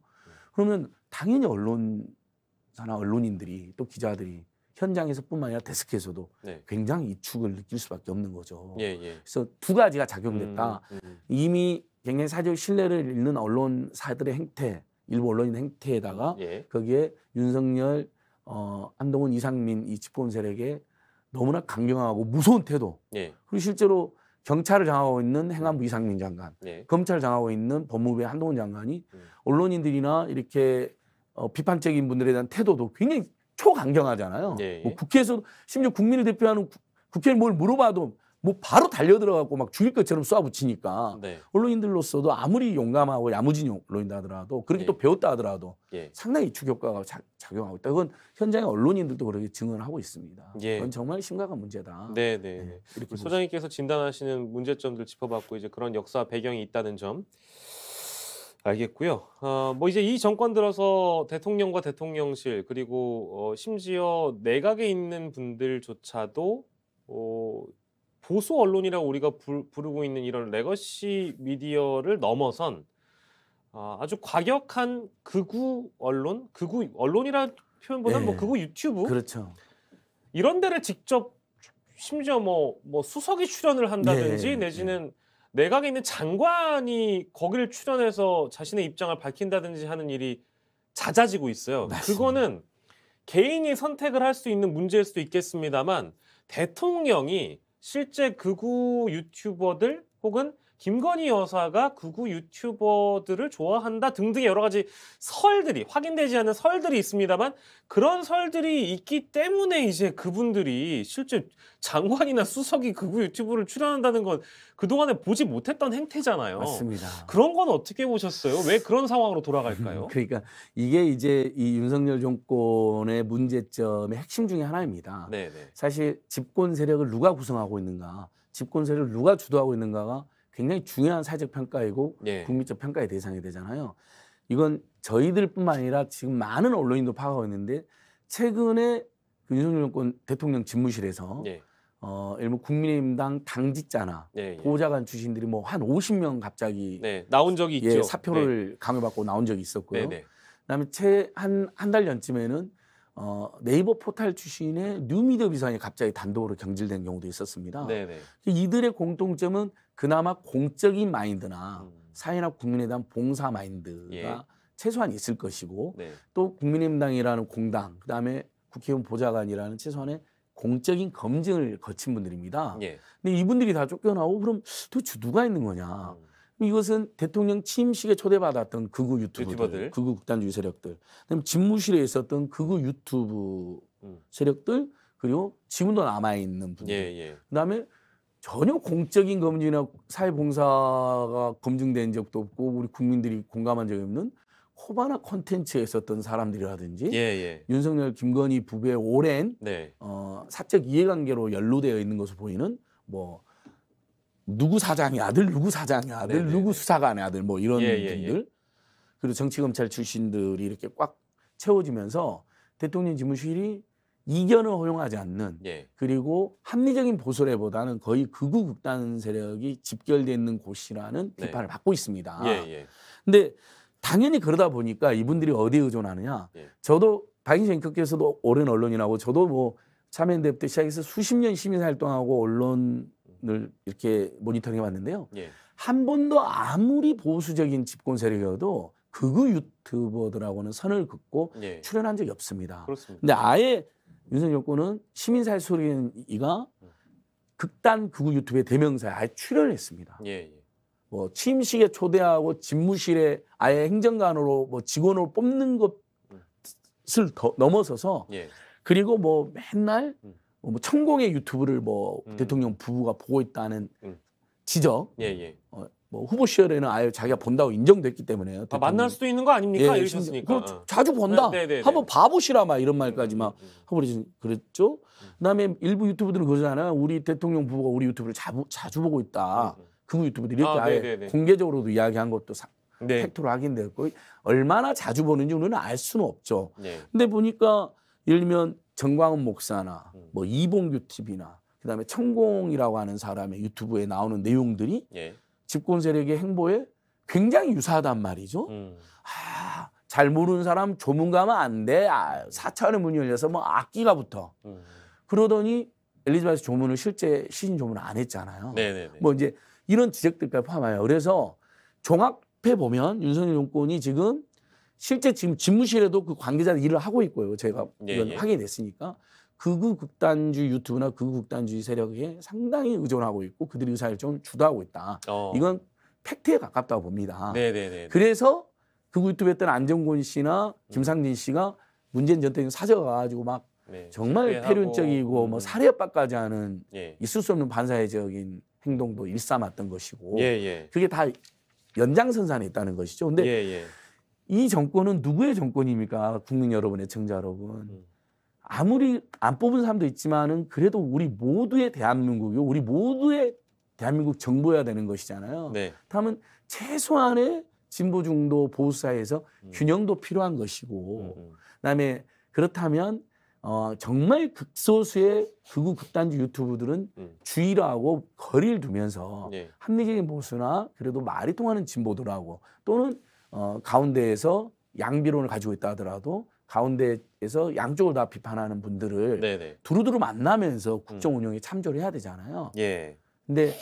그러면 당연히 언론사나 언론인들이 또 기자들이 현장에서뿐만 아니라 데스크에서도 네. 굉장히 이축을 느낄 수밖에 없는 거죠. 예, 예. 그래서 두 가지가 작용됐다. 음, 음. 음. 이미 굉장히 사적 신뢰를 잃는 언론사들의 행태 일부 언론인 행태에다가 예. 거기에 윤석열, 어, 한동훈, 이상민 이 집권 세력에 너무나 강경하고 무서운 태도. 예. 그리고 실제로 경찰을 장하고 있는 행안부 이상민 장관, 예. 검찰을 장하고 있는 법무부의 한동훈 장관이 음. 언론인들이나 이렇게 어, 비판적인 분들에 대한 태도도 굉장히 초강경하잖아요. 예, 예. 뭐 국회에서 심지어 국민을 대표하는 국회에 뭘 물어봐도 뭐 바로 달려 들어가고 막 죽일 것처럼 쏴붙이니까 네. 언론인들로서도 아무리 용감하고 야무진 언론인다 하더라도 그렇게 예. 또 배웠다 하더라도 예. 상당히 추격과가 작용하고 있다. 그건 현장의 언론인들도 그렇게 증언을 하고 있습니다. 예. 그건 정말 심각한 문제다. 네, 네. 예, 네. 소장님께서 진단하시는 문제점들 짚어봤고 이제 그런 역사 배경이 있다는 점. 알겠고요. 어, 뭐 이제 이 정권 들어서 대통령과 대통령실 그리고 어, 심지어 내각에 있는 분들조차도 어, 보수 언론이라고 우리가 부르고 있는 이런 레거시 미디어를 넘어선 아, 아주 과격한 극우 언론, 극우 언론이라 표현보다는 뭐 네. 뭐 극우 유튜브 그렇죠. 이런 데를 직접 심지어 뭐, 뭐 수석이 출연을 한다든지 네. 내지는 내각에 있는 장관이 거기를 출연해서 자신의 입장을 밝힌다든지 하는 일이 잦아지고 있어요. 맞습니다. 그거는 개인이 선택을 할 수 있는 문제일 수도 있겠습니다만 대통령이 실제 극우 유튜버들 혹은 김건희 여사가 극우 유튜버들을 좋아한다 등등의 여러 가지 설들이 확인되지 않은 설들이 있습니다만 그런 설들이 있기 때문에 이제 그분들이 실제 장관이나 수석이 극우 유튜브를 출연한다는 건 그동안에 보지 못했던 행태잖아요. 맞습니다. 그런 건 어떻게 보셨어요? 왜 그런 상황으로 돌아갈까요? 그러니까 이게 이제 이 윤석열 정권의 문제점의 핵심 중의 하나입니다. 네네. 네. 사실 집권 세력을 누가 구성하고 있는가, 집권 세력을 누가 주도하고 있는가가 굉장히 중요한 사회적 평가이고 예. 국민적 평가의 대상이 되잖아요. 이건 저희들뿐만 아니라 지금 많은 언론인도 파악하고 있는데 최근에 그 윤석열 정권 대통령 집무실에서 예. 어, 일부 국민의힘당 당직자나 예, 예. 보좌관 출신들이 뭐 한 50명 갑자기 네, 나온 적이 예, 있죠. 사표를 네. 감해받고 나온 적이 있었고요. 네, 네. 그다음에 채한한 달 전쯤에는 어, 네이버 포탈 출신의 뉴미디어 비서관이 갑자기 단독으로 경질된 경우도 있었습니다. 네, 네. 이들의 공통점은 그나마 공적인 마인드나 음. 사회나 국민에 대한 봉사 마인드가 예. 최소한 있을 것이고 네. 또 국민의힘당이라는 공당 그다음에 국회의원 보좌관이라는 최소한의 공적인 검증을 거친 분들입니다. 예. 근데 이분들이 다 쫓겨나고 그럼 도대체 누가 있는 거냐? 음. 이것은 대통령 취임식에 초대받았던 극우 유튜브들, 극우 극단주의 세력들, 그다음 집무실에 있었던 극우 유튜브 음. 세력들 그리고 지금도 남아 있는 분들, 예, 예. 그다음에 전혀 공적인 검증이나 사회봉사가 검증된 적도 없고 우리 국민들이 공감한 적이 없는 코바나 콘텐츠에 있었던 사람들이라든지 예, 예. 윤석열 김건희 부부의 오랜 네. 어, 사적 이해관계로 연루되어 있는 것으로 보이는 뭐 누구 사장이 아들 누구 사장이 아들 네, 네 누구 네. 수사관의 아들 뭐 이런 예, 예, 예. 분들 그리고 정치 검찰 출신들이 이렇게 꽉 채워지면서 대통령 지무실이 이견을 허용하지 않는 예. 그리고 합리적인 보수래보다는 거의 극우 극단 세력이 집결되어 있는 곳이라는 네. 비판을 받고 있습니다. 그런데 예, 예. 당연히 그러다 보니까 이분들이 어디에 의존하느냐? 예. 저도 박인 정격께서도 오랜 언론이라고 저도 뭐 참여연대부터 시작해서 수십 년 시민 사 활동하고 언론을 이렇게 모니터링해 봤는데요. 한 번도 아무리 보수적인 집권 세력이어도 극우 유튜버들하고는 선을 긋고 예. 출연한 적이 없습니다. 그렇습니다. 근데 아예 윤석열 정권은 시민사회 소리이가 극단 극우 유튜브의 대명사에 아예 출연을 했습니다. 예, 예. 뭐취식에 초대하고 집무실에 아예 행정관으로 뭐 직원으로 뽑는 것을 더 넘어서서 예. 그리고 뭐 맨날 음. 뭐 천공의 유튜브를 뭐 음. 대통령 부부가 보고 있다는 음. 지적 예, 예. 어, 뭐 후보 시절에는 아예 자기가 본다고 인정됐기 때문에 아, 만날 수도 있는 거 아닙니까? 예, 이러셨으니까 그, 자주 본다. 네, 네, 네, 네, 한번 봐보시라 막 이런 말까지 음, 막허버리신 음, 음. 그랬죠. 그다음에 일부 유튜브들은 그러잖아요. 우리 대통령 부부가 우리 유튜브를 자부, 자주 보고 있다. 그 유튜브들이 이렇게 아, 예 공개적으로도 이야기한 것도 사, 팩트로 확인됐고 얼마나 자주 보는지 우리는 알 수는 없죠. 근데 보니까 예를 들면 정광훈 목사나 뭐 이봉규 TV나 그다음에 천공이라고 하는 사람의 유튜브에 나오는 내용들이 예. 집권 세력의 행보에 굉장히 유사하단 말이죠. 음. 아, 잘 모르는 사람 조문가면 안 돼. 아, 음. 사찰의 문이 열려서 뭐 악기가 붙어. 음. 그러더니 엘리자베스 조문을 실제 시인 조문을 안 했잖아요. 네네네. 뭐 이제 이런 지적들까지 포함하여 그래서 종합해 보면 윤석열 정권이 지금 실제 지금 집무실에도 그 관계자들 일을 하고 있고요. 제가 예, 이건 예, 확인했으니까. 극우 극단주의 유튜브나 극우 극단주의 세력에 상당히 의존하고 있고 그들의 의사일정을 주도하고 있다. 어. 이건 팩트에 가깝다고 봅니다. 네네네. 그래서 극우 유튜브 했던 안정곤 씨나 김상진 씨가 문재인 전대통령 사저가가지고막 네, 정말 폐륜적이고 뭐 음. 뭐 살해협박까지 하는 예. 있을 수 없는 반사회적인 행동도 일삼았던 것이고 예, 예. 그게 다 연장선상에 있다는 것이죠. 근데 예, 예. 이 정권은 누구의 정권입니까? 국민 여러분의 청자 여러분. 음. 아무리 안 뽑은 사람도 있지만은 그래도 우리 모두의 대한민국이 우리 모두의 대한민국 정부여야 되는 것이잖아요. 네. 다음은 최소한의 진보 중도 보수 사이에서 음. 균형도 필요한 것이고 음. 음. 그다음에 그렇다면 어 정말 극소수의 극우 극단주 유튜브들은 음. 주의하고 거리를 두면서 네. 합리적인 보수나 그래도 말이 통하는 진보들하고 또는 어 가운데에서 양비론을 가지고 있다 하더라도 가운데에서 양쪽을 다 비판하는 분들을 네네. 두루두루 만나면서 음. 국정 운영에 참조를 해야 되잖아요. 예. 근데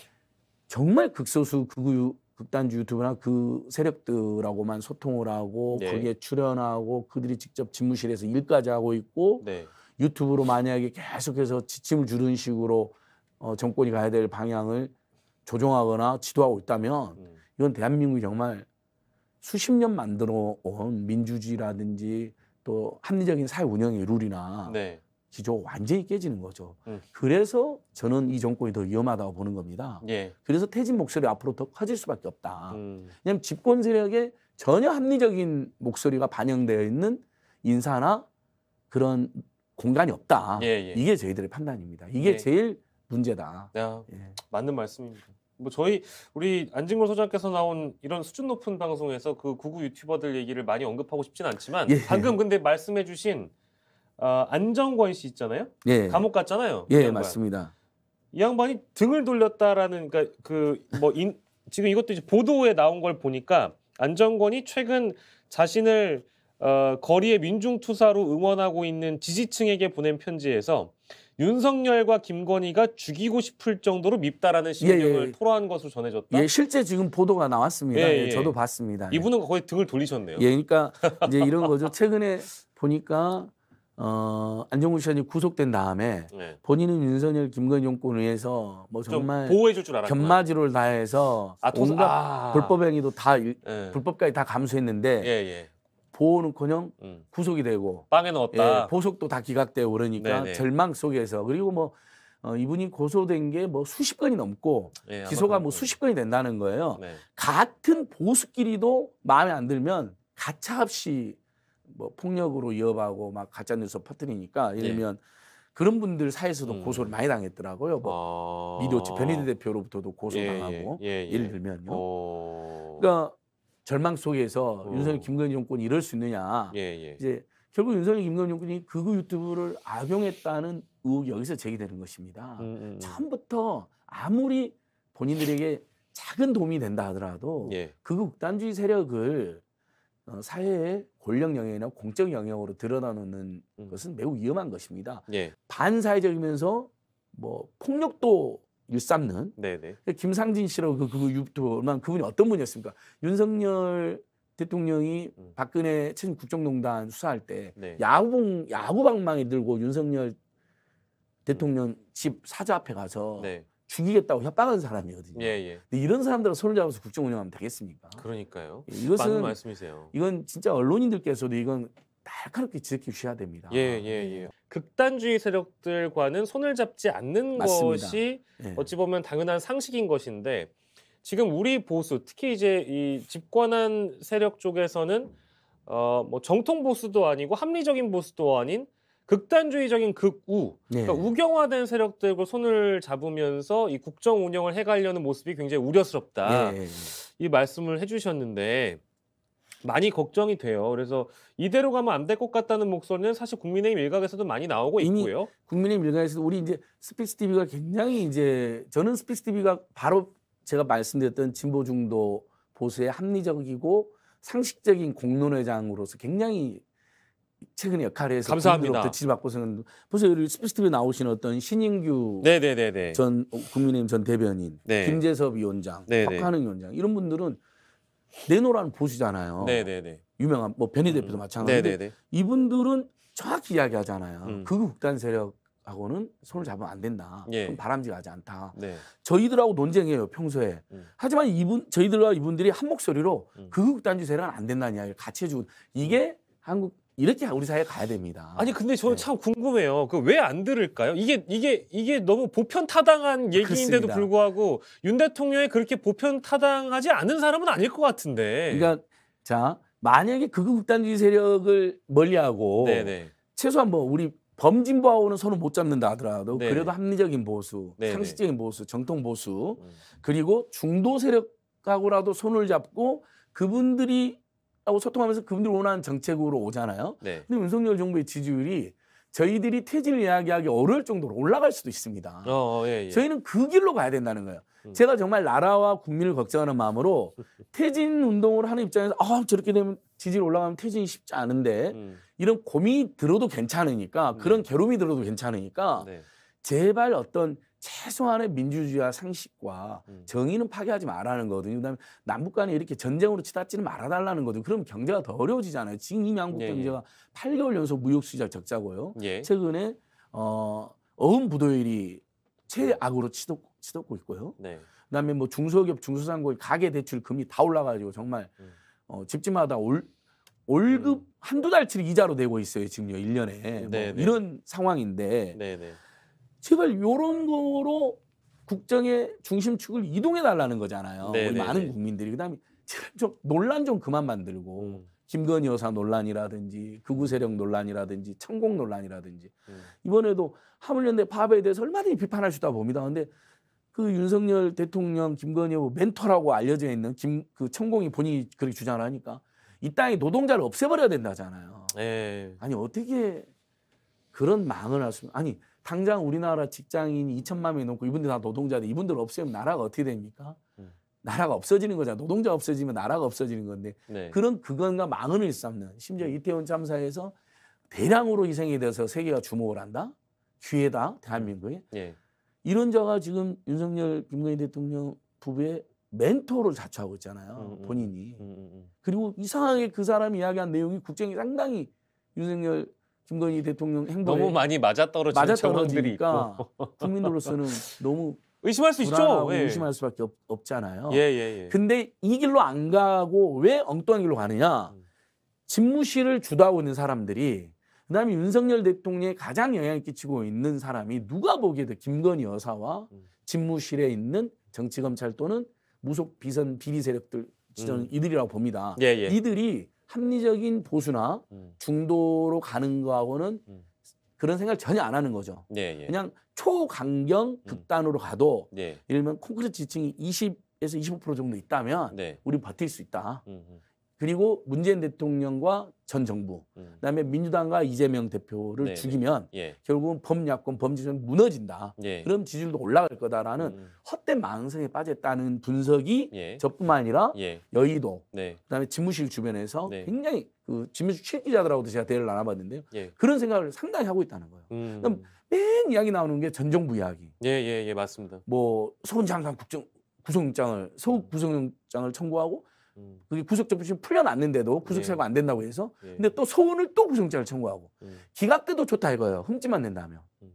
정말 극소수 극우 그 극단주 유튜브나 그 세력들하고만 소통을 하고 네. 거기에 출연하고 그들이 직접 집무실에서 일까지 하고 있고 네. 유튜브로 만약에 계속해서 지침을 주는 식으로 어, 정권이 가야 될 방향을 조정하거나 지도하고 있다면 음. 이건 대한민국이 정말 수십 년 만들어 온 민주주의라든지 또 합리적인 사회 운영의 룰이나 네. 기조 완전히 깨지는 거죠. 음. 그래서 저는 이 정권이 더 위험하다고 보는 겁니다. 예. 그래서 퇴진 목소리 앞으로 더 커질 수밖에 없다. 음. 왜냐하면 집권 세력의 전혀 합리적인 목소리가 반영되어 있는 인사나 그런 공간이 없다. 예, 예. 이게 저희들의 판단입니다. 이게 예. 제일 문제다. 야, 아, 예. 맞는 말씀입니다. 뭐 저희 우리 안진걸 소장께서 나온 이런 수준 높은 방송에서 그 구구 유튜버들 얘기를 많이 언급하고 싶진 않지만 예, 예. 방금 근데 말씀해주신 어, 안정권 씨 있잖아요. 예. 감옥 갔잖아요. 그 예, 맞습니다. 이 양반이 등을 돌렸다라는 그러니까 그뭐 지금 이것도 이제 보도에 나온 걸 보니까 안정권이 최근 자신을 어, 거리의 민중투사로 응원하고 있는 지지층에게 보낸 편지에서 윤석열과 김건희가 죽이고 싶을 정도로 밉다라는 심경을 예, 예. 토로한 것으로 전해졌다. 예, 실제 지금 보도가 나왔습니다. 예, 예. 예. 저도 봤습니다. 이분은 예. 거의 등을 돌리셨네요. 예, 그러니까 이제 이런 거죠. 최근에 보니까 어, 안정훈 시장이 구속된 다음에 네. 본인은 윤석열 김건희 정권 의해서 뭐 정말 보호해줄 줄알았나 견마지를 다해서 아, 온갖 아. 불법 행위도 다 네. 불법까지 다 감수했는데 예, 예. 보호는커녕 음. 구속이 되고 빵에 넣었다. 예, 보석도 다 기각되고 그러니까 네네. 절망 속에서 그리고 뭐 어, 이분이 고소된 게 뭐 수십 건이 넘고 예, 기소가 뭐 수십 건이 된다는 거예요. 네. 같은 보수끼리도 마음에 안 들면 가차없이 뭐 폭력으로 위협하고 막 가짜 뉴스 퍼뜨리니까 이러면 예. 그런 분들 사이에서도 음. 고소를 많이 당했더라고요. 뭐 아... 미디어치 변희대 대표로부터도 고소당하고 예, 예, 예, 예. 를 들면요. 오... 그러니까 절망 속에서 어. 윤석열 김건희 정권이 이럴 수 있느냐. 예, 예. 이제 결국 윤석열 김건희 정권이 극우 유튜브를 악용했다는 의혹이 여기서 제기되는 것입니다. 음, 음. 음. 처음부터 아무리 본인들에게 작은 도움이 된다 하더라도 예. 극우 극단주의 세력을 어, 사회의 권력 영향이나 공적 영향으로드러나는 음. 것은 매우 위험한 것입니다. 예. 반사회적이면서 뭐 폭력도 유삼는 네네. 그 김상진 씨라고 그, 그 유튜버 얼 그분이 어떤 분이었습니까? 윤석열 대통령이 음. 박근혜 최근 국정농단 수사할 때 네. 야구방 야구방망이 들고 윤석열 대통령 음. 집 사자 앞에 가서 네. 죽이겠다고 협박한 사람이거든요. 예, 예. 근데 이런 사람들과 손을 잡아서 국정 운영하면 되겠습니까? 그러니까요. 예, 이것은 말씀이세요. 이건 진짜 언론인들께서도 이건 날카롭게 지적해 주셔야 됩니다. 예, 예, 네. 예. 극단주의 세력들과는 손을 잡지 않는 맞습니다. 것이 예. 어찌 보면 당연한 상식인 것인데 지금 우리 보수 특히 이제 이 집권한 세력 쪽에서는 어뭐 정통 보수도 아니고 합리적인 보수도 아닌 극단주의적인 극우 예. 네. 그러니까 우경화된 세력들과 손을 잡으면서 이 국정 운영을 해가려는 모습이 굉장히 우려스럽다 예. 예, 예. 이 말씀을 해주셨는데 많이 걱정이 돼요. 그래서 이대로 가면 안 될 것 같다는 목소리는 사실 국민의힘 일각에서도 많이 나오고 있고요. 국민의힘 일각에서도 우리 이제 스피스 TV가 굉장히 이제 저는 스피스 TV가 바로 제가 말씀드렸던 진보 중도 보수의 합리적이고 상식적인 공론회장으로서 굉장히 최근 역할을 해서 감사합니다. 지지받고 있는 벌써 우 스피스 TV에 나오신 어떤 신인규 네네네네. 전 국민의힘 전 대변인, 네. 김재섭 위원장, 네네. 박하능 위원장 이런 분들은 내노라는 보수잖아요. 네네네. 유명한 뭐 변희 대표도 음, 음. 마찬가지인데 네네네. 이분들은 정확히 이야기하잖아요. 음. 극우 극단 세력하고는 손을 잡으면 안 된다. 예. 바람직하지 않다. 네. 저희들하고 논쟁해요 평소에. 음. 하지만 이분 저희들과 이분들이 한 목소리로 음. 극우 극단주 세력은 안 된다는 이야기를 같이 해주고 이게 한국 이렇게 우리 사회 에 가야 됩니다. 아니 근데 저는 네. 참 궁금해요. 그 왜 안 들을까요? 이게 이게 이게 너무 보편 타당한 아, 얘기인데도 그렇습니다. 불구하고 윤 대통령이 그렇게 보편 타당하지 않은 사람은 아닐 것 같은데. 그러니까 자 만약에 극우극단주의 세력을 멀리하고 네네. 최소한 뭐 우리 범진보하고는 손을 못 잡는다 하더라도 네네. 그래도 합리적인 보수, 네네. 상식적인 보수, 정통 보수 음. 그리고 중도 세력하고라도 손을 잡고 그분들이 하고 소통하면서 그분들 원하는 정책으로 오잖아요. 네. 근데 윤석열 정부의 지지율이 저희들이 퇴진을 이야기하기 어려울 정도로 올라갈 수도 있습니다. 어, 어, 예, 예. 저희는 그 길로 가야 된다는 거예요. 음. 제가 정말 나라와 국민을 걱정하는 마음으로 퇴진 운동을 하는 입장에서 아 저렇게 되면 지지율 올라가면 퇴진이 쉽지 않은데 음. 이런 고민이 들어도 괜찮으니까 그런 네. 괴로움이 들어도 괜찮으니까 네. 제발 어떤 최소한의 민주주의와 상식과 음. 정의는 파괴하지 말라는 거거든요. 그다음에 남북 간에 이렇게 전쟁으로 치닫지는 말아달라는 거죠. 그럼 경제가 더 어려워지잖아요. 지금 이미 한국 네, 네. 경제가 예, 8개월 연속 무역 수지가 적자고요. 예. 최근에 어, 어음 부도율이 최악으로 치닫, 치닫고 있고요. 네. 그다음에 뭐 중소기업, 중소상공인 가계 대출 금리 다 올라가지고 정말 음. 어, 집집마다 올 월급 음. 한두 달치를 이자로 내고 있어요, 지금요. 1년에. 뭐 네, 이런 상황인데. 네네. 제발 요런 거로 국정의 중심축을 이동해 달라는 거잖아요. 네네네. 우리 네, 많은 네. 국민들이 그다음에 제발 좀 논란 좀 그만 만들고 음. 김건희 여사 논란이라든지 극우 세력 논란이라든지 천공 논란이라든지 음. 이번에도 하물련대 파업에 대해서 얼마든지 비판할 수 있다 봅니다. 근데 그 윤석열 대통령 김건희 후 멘토라고 알려져 있는 김그 천공이 본인이 그렇게 주장 하니까 이 땅에 노동자를 없애버려야 된다잖아요. 에 네. 아니 어떻게 그런 망을 할 수? 아니 당장 우리나라 직장인 2천만 명이 넘고 이분들 다노동자인 이분들 없애면 나라가 어떻게 됩니까? 음. 나라가 없어지는 거잖아. 노동자 없어지면 나라가 없어지는 건데 네. 그런 그건과 망언을 일삼는 심지어 음. 이태원 참사에서 대량으로 희생이 돼서 세계가 주목을 한다. 기회다 대한민국에 네. 이런 자가 지금 윤석열 김건희 대통령 부부의 멘토를 자처하고 있잖아요. 음, 본인이. 음, 음, 음, 그리고 이상하게 그 사람이 이야기한 내용이 국정이 상당히 윤석열 김건희 대통령 행보에 너무 많이 맞아떨어지는 정황들이 있고 국민으로서는 너무 의심할 수 있죠. 예. 의심할 수밖에 없, 잖아요 예, 예, 예. 근데 이 길로 안 가고 왜 엉뚱한 길로 가느냐? 음. 집무실을 주도하고 있는 사람들이 그다음에 윤석열 대통령에 가장 영향을 끼치고 있는 사람이 누가 보기에도 김건희 여사와 음. 집무실에 있는 정치검찰 또는 무속 비선 비리 세력들 저는 음. 이들이라고 봅니다. 예, 예. 이들이 합리적인 보수나 음. 중도로 가는 거하고는 음. 그런 생각을 전혀 안 하는 거죠. 예, 예. 그냥 초강경 음. 극단으로 가도 예. 예를 들면 콘크리트 지층이 20에서 25% 정도 있다면 네. 우린 버틸 수 있다. 음, 음. 그리고 문재인 대통령과 전 정부, 음. 그다음에 민주당과 이재명 대표를 네, 네. 죽이면 예. 결국은 범야권 범지선 무너진다. 예. 그럼 지지율도 올라갈 거다라는 음. 헛된 망상에 빠졌다는 분석이 예. 저뿐만 아니라 예. 여의도, 네. 그다음에 집무실 주변에서 네. 굉장히 그 집무실 실기자들하고도 제가 대화를 나눠봤는데요. 예. 그런 생각을 상당히 하고 있다는 거예요. 음. 그럼 맨 이야기 나오는 게 전 정부 이야기. 예 예예 예, 맞습니다. 뭐 소원 장상 국정 구속영장을 소급 음. 구속영장을 청구하고 음. 그게 구속적부심 풀려났는데도 구속사유가 예. 안 된다고 해서 예. 근데 또 소원을 또구속자을 청구하고 음. 기각 때도 좋다 이거예요. 흠집만 낸다면. 음.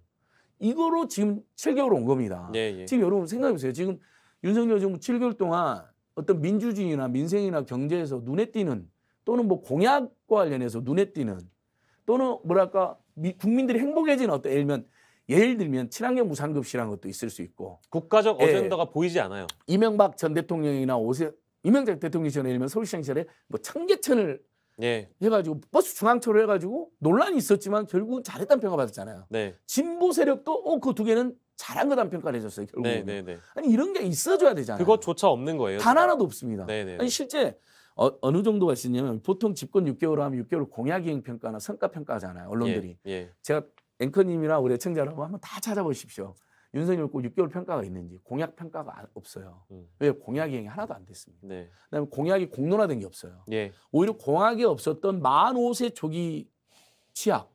이거로 지금 7개월 온 겁니다. 예, 예. 지금 여러분 생각해 보세요. 지금 윤석열 정부 7개월 동안 어떤 민주주의나 민생이나 경제에서 눈에 띄는 또는 뭐 공약과 관련해서 눈에 띄는 또는 뭐랄까 미, 국민들이 행복해지는 어떤 예를 들면 예를 들면 친환경 무상급식이라는 것도 있을 수 있고 국가적 어젠더가 예, 보이지 않아요. 이명박 전 대통령이나 오세, 이명박 대통령 시절에 일면 서울시장 시절에 뭐 청계천을 예. 해가지고 버스 중앙철을 해가지고 논란이 있었지만 결국은 잘했다는 평가 받았잖아요. 네. 진보 세력도 어 그 두 개는 잘한 거다 평가를 해줬어요. 결국은 네, 네, 네. 아니 이런 게 있어줘야 되잖아요. 그것조차 없는 거예요. 단 하나도 없습니다. 네, 네, 네. 아니 실제 어, 어느 정도가 있었냐면 보통 집권 6개월 하면 6개월 공약이행 평가나 성과 평가잖아요. 언론들이. 예, 예. 제가 앵커님이나 우리 청자 여러분 한번 다 찾아보십시오. 윤석열 꼭 6개월 평가가 있는지 공약 평가가 없어요. 음. 왜 공약 이행이 하나도 안 됐습니다. 네. 그다음에 공약이 공론화된 게 없어요. 예. 오히려 공약이 없었던 만 5세 조기 취약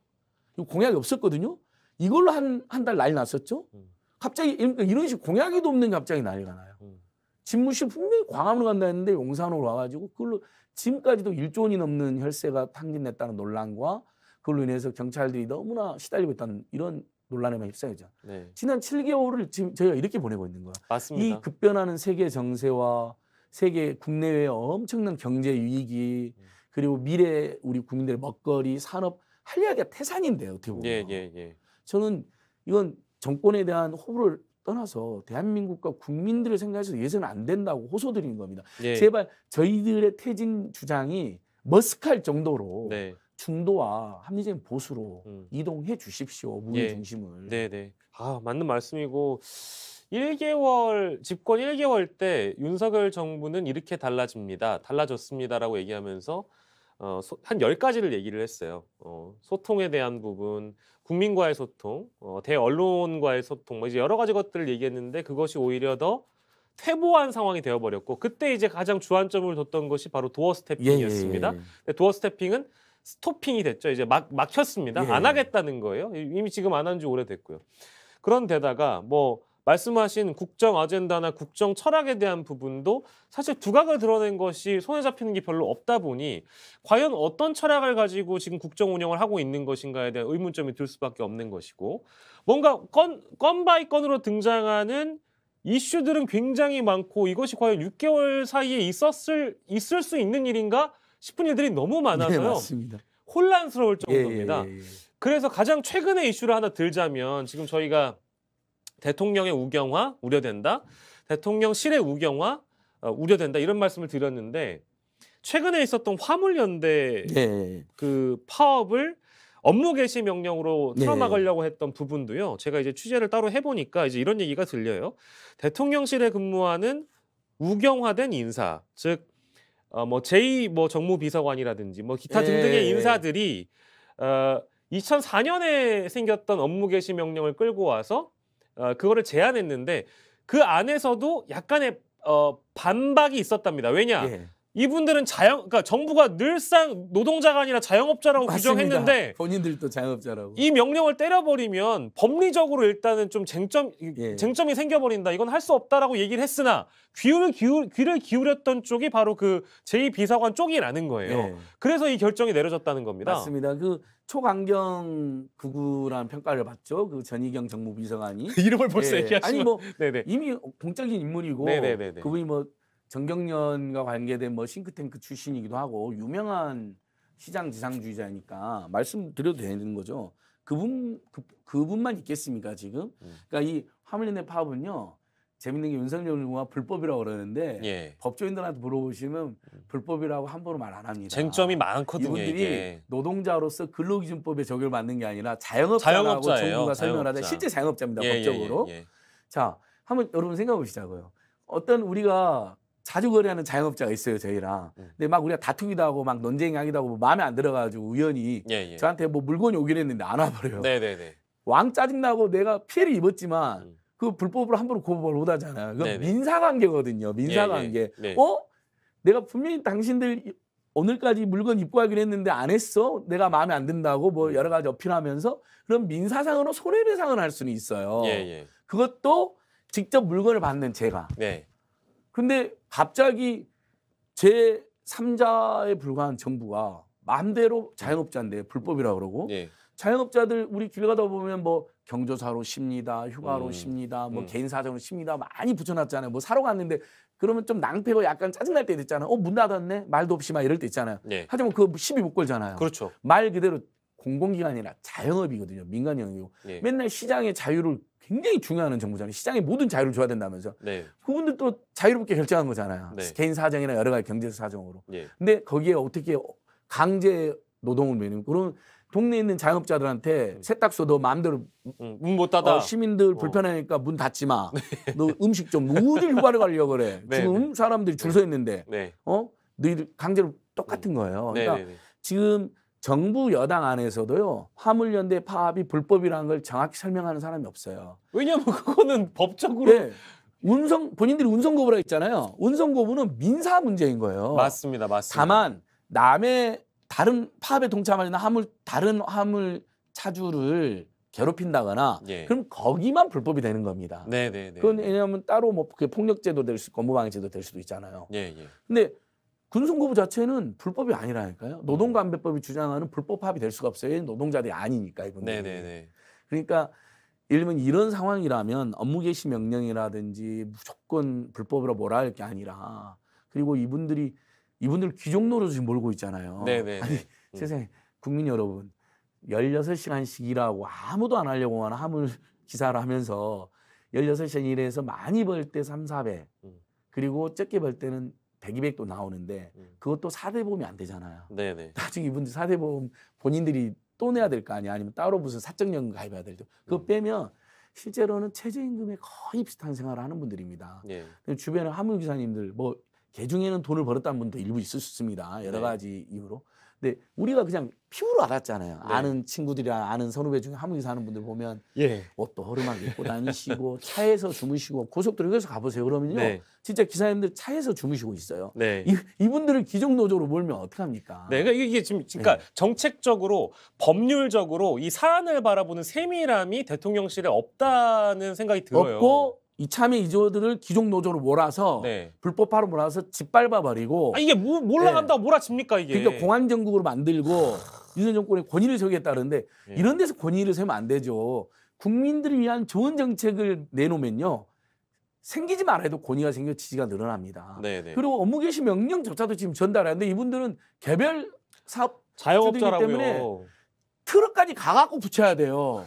공약이 없었거든요. 이걸로 한 한달 난리 났었죠. 음. 갑자기 이런 그러니까 식 공약이도 없는 게 갑자기 난리가 나요. 음. 집무실 분명히 광화문으로 간다 했는데 용산으로 와가지고 그걸로 지금까지도 1조 원이 넘는 혈세가 탕진됐다는 논란과 그걸로 인해서 경찰들이 너무나 시달리고 있다는 이런 논란에 휩싸이죠. 네. 지난 7개월을 지금 저희가 이렇게 보내고 있는 거야. 맞습니다. 이 급변하는 세계 정세와 세계 국내외의 엄청난 경제 위기 음. 그리고 미래 우리 국민들의 먹거리 산업 한이야기 태산인데요. 어떻게 보면. 예, 예, 예. 저는 이건 정권에 대한 호불호를 떠나서 대한민국과 국민들을 생각해서 예선 안 된다고 호소드리는 겁니다. 예. 제발 저희들의 퇴진 주장이 머쓱할 정도로 네. 중도와 합리적인 보수로 음. 이동해 주십시오 무의 예. 중심을. 네네. 아 맞는 말씀이고 1개월 집권 1개월 때 윤석열 정부는 이렇게 달라집니다. 달라졌습니다라고 얘기하면서 어, 한 10가지를 얘기를 했어요. 어, 소통에 대한 부분, 국민과의 소통, 어, 대언론과의 소통, 뭐 이제 여러 가지 것들을 얘기했는데 그것이 오히려 더 퇴보한 상황이 되어버렸고 그때 이제 가장 주안점을 뒀던 것이 바로 도어 스태핑이었습니다. 예, 예, 예. 예. 도어 스태핑은 스토핑이 됐죠. 이제 막 막혔습니다. 예. 안 하겠다는 거예요. 이미 지금 안 한 지 오래됐고요. 그런데다가 뭐 말씀하신 국정 아젠다나 국정 철학에 대한 부분도 사실 두각을 드러낸 것이 손에 잡히는 게 별로 없다 보니 과연 어떤 철학을 가지고 지금 국정 운영을 하고 있는 것인가에 대한 의문점이 들 수밖에 없는 것이고 뭔가 건, 건 바이 건으로 등장하는 이슈들은 굉장히 많고 이것이 과연 6개월 사이에 있었을 있을 수 있는 일인가? 싶은 일들이 너무 네, 많아서요. 네, 혼란스러울 정도입니다. 예, 예, 예. 예. 그래서 가장 최근의 이슈를 하나 들자면 지금 저희가 대통령의 우경화 우려된다, 대통령실의 우경화 어, 우려된다 이런 말씀을 드렸는데 최근에 있었던 화물연대 네. 그 파업을 업무 개시 명령으로 네. 틀어막으려고 네. 했던 부분도요. 제가 이제 취재를 따로 해보니까 이제 이런 얘기가 들려요. 대통령실에 근무하는 우경화된 인사, 즉 어뭐 제2 뭐, 뭐 정무비서관이라든지 뭐 기타 등등의 예. 인사들이 어 2004년에 생겼던 업무 개시 명령을 끌고 와서 어 그거를 제안했는데 그 안에서도 약간의 어 반박이 있었답니다. 왜냐? 예. 이분들은 자영 그러니까 정부가 늘상 노동자가 아니라 자영업자라고 맞습니다. 규정했는데 본인들도 자영업자라고 이 명령을 때려버리면 법리적으로 일단은 좀 쟁점 예. 쟁점이 생겨버린다 이건 할 수 없다라고 얘기를 했으나 귀를 기울 귀를 기울였던 쪽이 바로 그 제2 비서관 쪽이라는 거예요. 예. 그래서 이 결정이 내려졌다는 겁니다. 맞습니다. 그 초강경 구구라는 평가를 받죠. 그 전희경 정무비서관이 이름을 벌써 예. 얘기하시면 아니 뭐 네네. 이미 공적인 인물이고 네네네네. 그분이 뭐 정경련과 관계된 뭐 싱크탱크 출신이기도 하고 유명한 시장 지상주의자니까 말씀드려도 되는 거죠. 그분 그, 그분만 있겠습니까 지금? 음. 그러니까 이 화물연대 파업은요. 재밌는 게 윤석열 후보가 불법이라고 그러는데 예. 법조인들한테 물어보시면 음. 불법이라고 함부로 말 안 합니다. 쟁점이 많거든요. 이분들이 이게. 노동자로서 근로기준법에 적용을 받는 게 아니라 자영업자라고 자영업자예요. 정부가 설명 하다 실제 자영업자입니다. 예, 예 법적으로. 예, 예, 자, 한번 여러분 생각해 보시자고요. 어떤 우리가 자주 거래하는 자영업자가 있어요 저희랑 음. 근데 막 우리가 다투기도 하고 막 논쟁하기도 하고 뭐 마음에 안 들어가지고 우연히 예, 예. 저한테 뭐 물건이 오긴 했는데 안 와버려요 네네네. 네, 네. 왕 짜증나고 내가 피해를 입었지만 음. 그 불법으로 함부로 고법을 못하잖아요 그건 네, 민사관계거든요 예, 예. 민사관계 예, 어? 내가 분명히 당신들 오늘까지 물건 입고 하기로 했는데 안 했어? 내가 음. 마음에 안 든다고 뭐 음. 여러 가지 어필하면서 그럼 민사상으로 손해배상을 할 수는 있어요. 예, 그것도 직접 물건을 받는 제가. 네. 근데 갑자기 제 3자에 불과한 정부가 마음대로 자영업자인데 불법이라 그러고 예. 자영업자들 우리 길 가다 보면 뭐 경조사로 쉽니다, 휴가로 음. 쉽니다, 뭐 음. 개인 사정으로 쉽니다 많이 붙여놨잖아요. 뭐 사러 갔는데 그러면 좀 낭패고 약간 짜증날 때 있잖아요. 어 문 닫았네 말도 없이 막 이럴 때 있잖아요. 예. 하지만 그거 시비 못 걸잖아요. 그렇죠. 말 그대로 공공기관이나 자영업이거든요. 민간 영역이고 예. 맨날 시장의 자유를 굉장히 중요하는 정부잖아요. 시장의 모든 자유를 줘야 된다면서 네. 그분들 도 자유롭게 결정한 거잖아요. 네. 개인 사정이나 여러 가지 경제 사정으로. 예. 근데 거기에 어떻게 강제 노동을 매는 그런 동네에 있는 자영업자들한테 음. 세탁소도 마음대로 음, 문못 닫아. 어, 시민들 어. 불편하니까 문 닫지 마. 네. 너 음식 좀 어딜 휴가를 가려고 그래. 네. 지금 네. 사람들이 줄 서 있는데. 네. 어? 너희들 강제로 똑같은 음. 거예요. 네, 그러니까 네, 지금 정부 여당 안에서도요 화물연대 파업이 불법이라는 걸 정확히 설명하는 사람이 없어요. 왜냐면 하 그거는 법적으로 네. 운송 본인들이 운송거부라 했잖아요. 운송거부는 민사 문제인 거예요. 맞습니다, 맞습니다. 다만 남의 다른 파업에 동참하거나 화물 다른 화물 차주를 괴롭힌다거나 예. 그럼 거기만 불법이 되는 겁니다. 네네네. 네, 네. 그건 왜냐하면 따로 뭐 폭력죄도 될 수 있고 무방해죄도될 수도 있잖아요. 예, 예. 근데 군송거부 자체는 불법이 아니라니까요. 음. 노동관배법이 주장하는 불법합이 될 수가 없어요. 노동자들이 아니니까 이분들. 네네네. 그러니까 예를 들면 이런 상황이라면 업무 개시 명령이라든지 무조건 불법으로 몰아야 할 게 아니라 그리고 이분들이 이분들 귀족 노릇 지금 몰고 있잖아요. 네네. 아니 음. 세상에 국민 여러분 16시간씩 일하고 아무도 안 하려고만 하 하물 기사를 하면서 16시간 일해서 많이 벌 때 3, 4배. 음. 그리고 적게 벌 때는 100, 200도 나오는데 음. 그것도 사대 보험이 안 되잖아요. 네네. 나중에 이분들 사대 보험 본인들이 또 내야 될 거 아니야. 아니면 따로 무슨 사적연금 가입해야 될 때. 그거 음. 빼면 실제로는 최저임금에 거의 비슷한 생활을 하는 분들입니다. 예. 주변에 화물기사님들 뭐 개중에는 돈을 벌었다는 분도 일부 있을 수 있습니다. 여러 네. 가지 이유로. 근데 우리가 그냥 피부로 알았잖아요. 네. 아는 친구들이랑 아는 선후배 중에 한분이 사는 분들 보면 예. 옷도 허름하게 입고 다니시고 차에서 주무시고 고속도로에서 가보세요. 그러면요. 네. 진짜 기사님들 차에서 주무시고 있어요. 네. 이, 분들을 기정노조로 몰면 어떡합니까? 네, 그러니까 이게 지금 그러니까 네. 정책적으로 법률적으로 이 사안을 바라보는 세밀함이 대통령실에 없다는 생각이 들어요. 없고 이참에 이조들을 기종 노조로 몰아서 네. 불법화로 몰아서 짓밟아 버리고 아, 이게 뭐, 몰라간다고 예. 몰아칩니까 이게? 그러니까 공안 정국으로 만들고 윤석 정권의 권위를 세우겠다는데 예. 이런 데서 권위를 세면 안 되죠. 국민들을 위한 좋은 정책을 내놓으면요. 생기지 말아도 야 권위가 생겨 지지가 늘어납니다. 네네. 네. 그리고 업무 개시 명령조차도 지금 전달하는데 이분들은 개별 사업 자영업자라 때문에 트럭까지 가갖고 붙여야 돼요.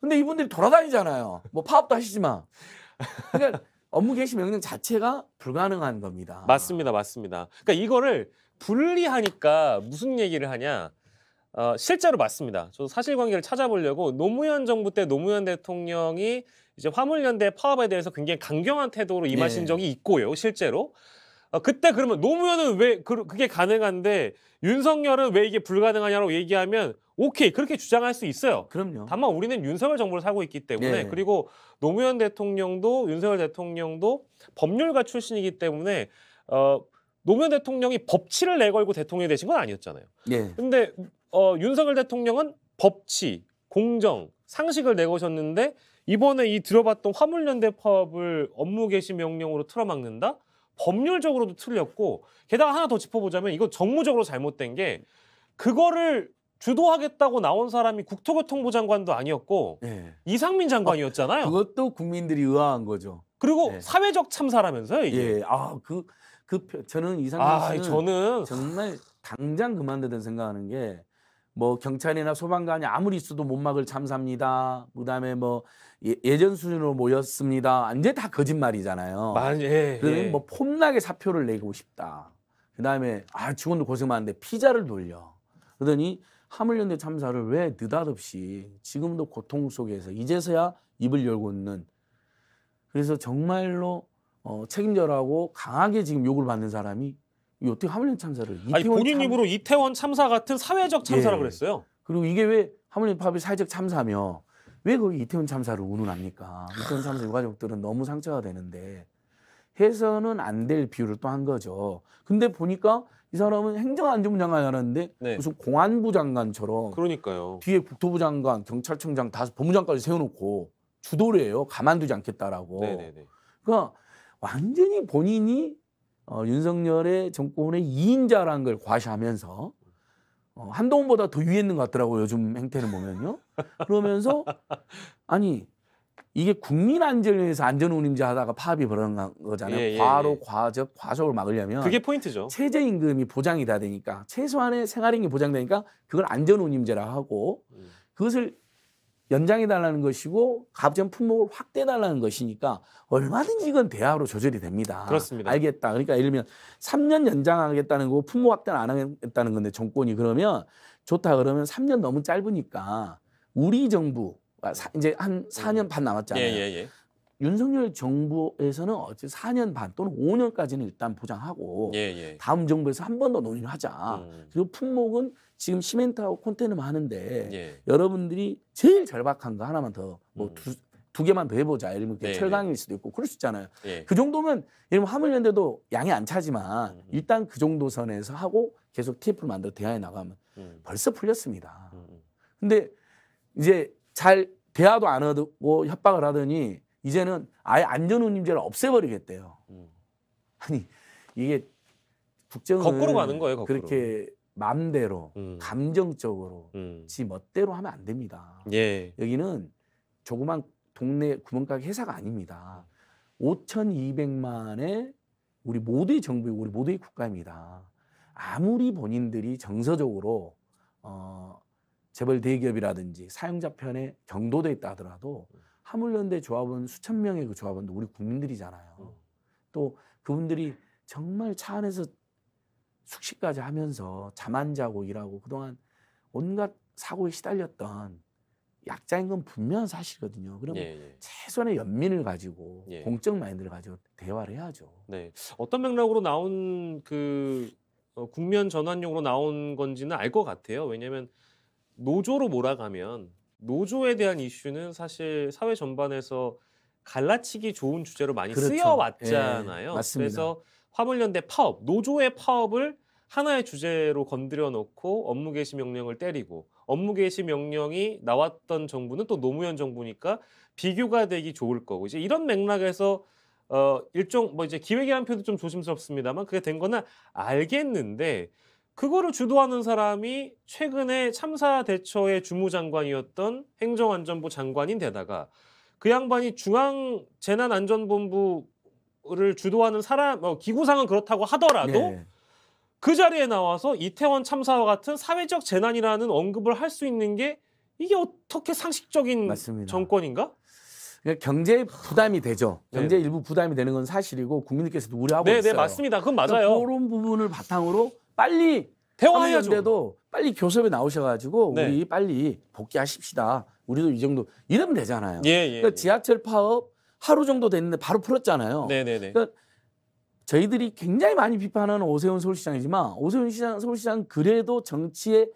근데 이분들이 돌아다니잖아요. 뭐 파업도 하시지만 그러니까 업무 개시 명령 자체가 불가능한 겁니다. 맞습니다, 맞습니다. 그러니까 이거를 분리하니까 무슨 얘기를 하냐? 어, 실제로 맞습니다. 저도 사실관계를 찾아보려고 노무현 정부 때 노무현 대통령이 이제 화물연대 파업에 대해서 굉장히 강경한 태도로 임하신 네. 적이 있고요, 실제로. 어, 그때 그러면 노무현은 왜 그, 그게 가능한데 윤석열은 왜 이게 불가능하냐고 얘기하면 오케이 그렇게 주장할 수 있어요. 그럼요. 다만 우리는 윤석열 정부를 살고 있기 때문에 네 그리고 노무현 대통령도 윤석열 대통령도 법률가 출신이기 때문에 어, 노무현 대통령이 법치를 내걸고 대통령이 되신 건 아니었잖아요. 네. 근데 어, 윤석열 대통령은 법치, 공정, 상식을 내거셨는데 이번에 이 들어봤던 화물연대파업을 업무 개시 명령으로 틀어막는다? 법률적으로도 틀렸고 게다가 하나 더 짚어보자면 이거 정무적으로 잘못된 게 그거를 주도하겠다고 나온 사람이 국토교통부 장관도 아니었고 네. 이상민 장관이었잖아요. 아, 그것도 국민들이 의아한 거죠. 그리고 네. 사회적 참사라면서요, 이게. 예. 아, 그, 그, 표- 저는 이상민 아, 씨는 저는 정말 당장 그만두든 생각하는 게 뭐 경찰이나 소방관이 아무리 있어도 못 막을 참사입니다. 그다음에 뭐 예- 예전 수준으로 모였습니다. 이제 다 거짓말이잖아요. 만 예. 그러면 예. 뭐 폼나게 사표를 내고 싶다. 그다음에 아 직원들 고생 많은데 피자를 돌려. 그러더니 하물련대 참사를 왜 느닷없이 지금도 고통 속에서 이제서야 입을 열고 있는 그래서 정말로 어, 책임져라고 강하게 지금 욕을 받는 사람이 이 어떻게 하물련 참사를 이태원 아니, 본인 참... 입으로 이태원 참사 같은 사회적 참사라 예. 그랬어요. 그리고 이게 왜 하물련 파업이 사회적 참사며 왜 거기 이태원 참사를 운운합니까? 이태원 참사 유가족들은 너무 상처가 되는데 해서는 안 될 비유를 또 한 거죠. 근데 보니까 이 사람은 행정안전부 장관이 하는데 네. 무슨 공안부 장관처럼 그러니까요. 뒤에 국토부 장관, 경찰청장, 다섯 법무장까지 세워놓고 주도를 해요. 가만두지 않겠다라고. 네네네. 네, 네. 그러니까 완전히 본인이 어, 윤석열의 정권의 2인자라는걸 과시하면서 어, 한동훈보다 더 위에 있는 것 같더라고요. 요즘 행태를 보면요. 그러면서 아니 이게 국민 안전을 위에서 안전운임제 하다가 파업이 벌어난 거잖아요. 예, 예, 과로, 예. 과적, 과속을 막으려면 그게 포인트죠. 최저임금이 보장이 다 되니까 최소한의 생활임금이 보장되니까 그걸 안전운임제라 하고 음. 그것을 연장해 달라는 것이고 가업전 품목을 확대해 달라는 것이니까 얼마든지 이건 대화로 조절이 됩니다. 그렇습니다. 알겠다. 그러니까 예를 들면 3년 연장하겠다는 거 품목 확대는 안 하겠다는 건데 정권이 그러면 좋다 그러면 3년 너무 짧으니까 우리 정부 아, 이제 한 4년 음. 반 남았잖아요. 예, 예, 예. 윤석열 정부에서는 어찌 4년 반 또는 5년까지는 일단 보장하고 예, 예. 다음 정부에서 한 번 더 논의를 하자. 음. 그리고 품목은 지금 시멘트하고 콘테이너만 하는데 예. 여러분들이 제일 절박한 거 하나만 더 뭐두 음. 두 개만 더 해보자. 이를 들면 네, 네. 철강일 수도 있고 그럴 수 있잖아요. 예. 그 정도면 이를면 화물연대도 양이 안 차지만 음, 음. 일단 그 정도 선에서 하고 계속 TF를 만들어 대화에 나가면 음. 벌써 풀렸습니다. 근데 이제 잘 대화도 안 하고 협박을 하더니 이제는 아예 안전운임제를 없애버리겠대요. 음. 아니 이게 국정은 거꾸로 가는 거예요. 거꾸로. 그렇게 맘대로 음. 감정적으로 음. 지 멋대로 하면 안 됩니다. 예. 여기는 조그만 동네 구멍가게 회사가 아닙니다. 5,200만의 우리 모두의 정부이고 우리 모두의 국가입니다. 아무리 본인들이 정서적으로 어, 재벌 대기업이라든지 사용자 편에 경도돼 있다 하더라도 하물련대 음. 조합원 수천 명의 그 조합원도 우리 국민들이잖아요. 음. 또 그분들이 정말 차 안에서 숙식까지 하면서 잠안 자고 일하고 그동안 온갖 사고에 시달렸던 약자인 건 분명한 사실이거든요. 그럼 예, 예. 최소한의 연민을 가지고 예. 공적 마인드를 가지고 대화를 해야죠. 네. 어떤 맥락으로 나온 그 어, 국면 전환용으로 나온 건지는 알 것 같아요. 왜냐하면 노조로 몰아가면 노조에 대한 이슈는 사실 사회 전반에서 갈라치기 좋은 주제로 많이 그렇죠. 쓰여왔잖아요. 예, 그래서 화물연대 파업, 노조의 파업을 하나의 주제로 건드려 놓고 업무 개시 명령을 때리고 업무 개시 명령이 나왔던 정부는 또 노무현 정부니까 비교가 되기 좋을 거고 이제 이런 맥락에서 어 일종 뭐 이제 기획의 한 표도 좀 조심스럽습니다만 그게 된 거는 알겠는데 그거를 주도하는 사람이 최근에 참사 대처의 주무장관이었던 행정안전부 장관인 데다가 그 양반이 중앙 재난안전본부를 주도하는 사람 어, 기구상은 그렇다고 하더라도 네. 그 자리에 나와서 이태원 참사와 같은 사회적 재난이라는 언급을 할 수 있는 게 이게 어떻게 상식적인 맞습니다. 정권인가? 그러니까 경제 에 부담이 되죠. 네. 경제 일부 부담이 되는 건 사실이고 국민들께서도 우려하고 네, 네 있어요. 네, 맞습니다. 그건 그러니까 맞아요. 그러니까 그런 부분을 바탕으로 빨리 대화해야도 빨리 교섭에 나오셔가지고 네. 우리 빨리 복귀하십시다. 우리도 이 정도 이러면 되잖아요. 예, 예, 그러니까 예. 지하철 파업 하루 정도 됐는데 바로 풀었잖아요. 네, 네, 네. 그러니까 저희들이 굉장히 많이 비판하는 오세훈 서울시장이지만 오세훈 시장 서울시장 그래도 정치의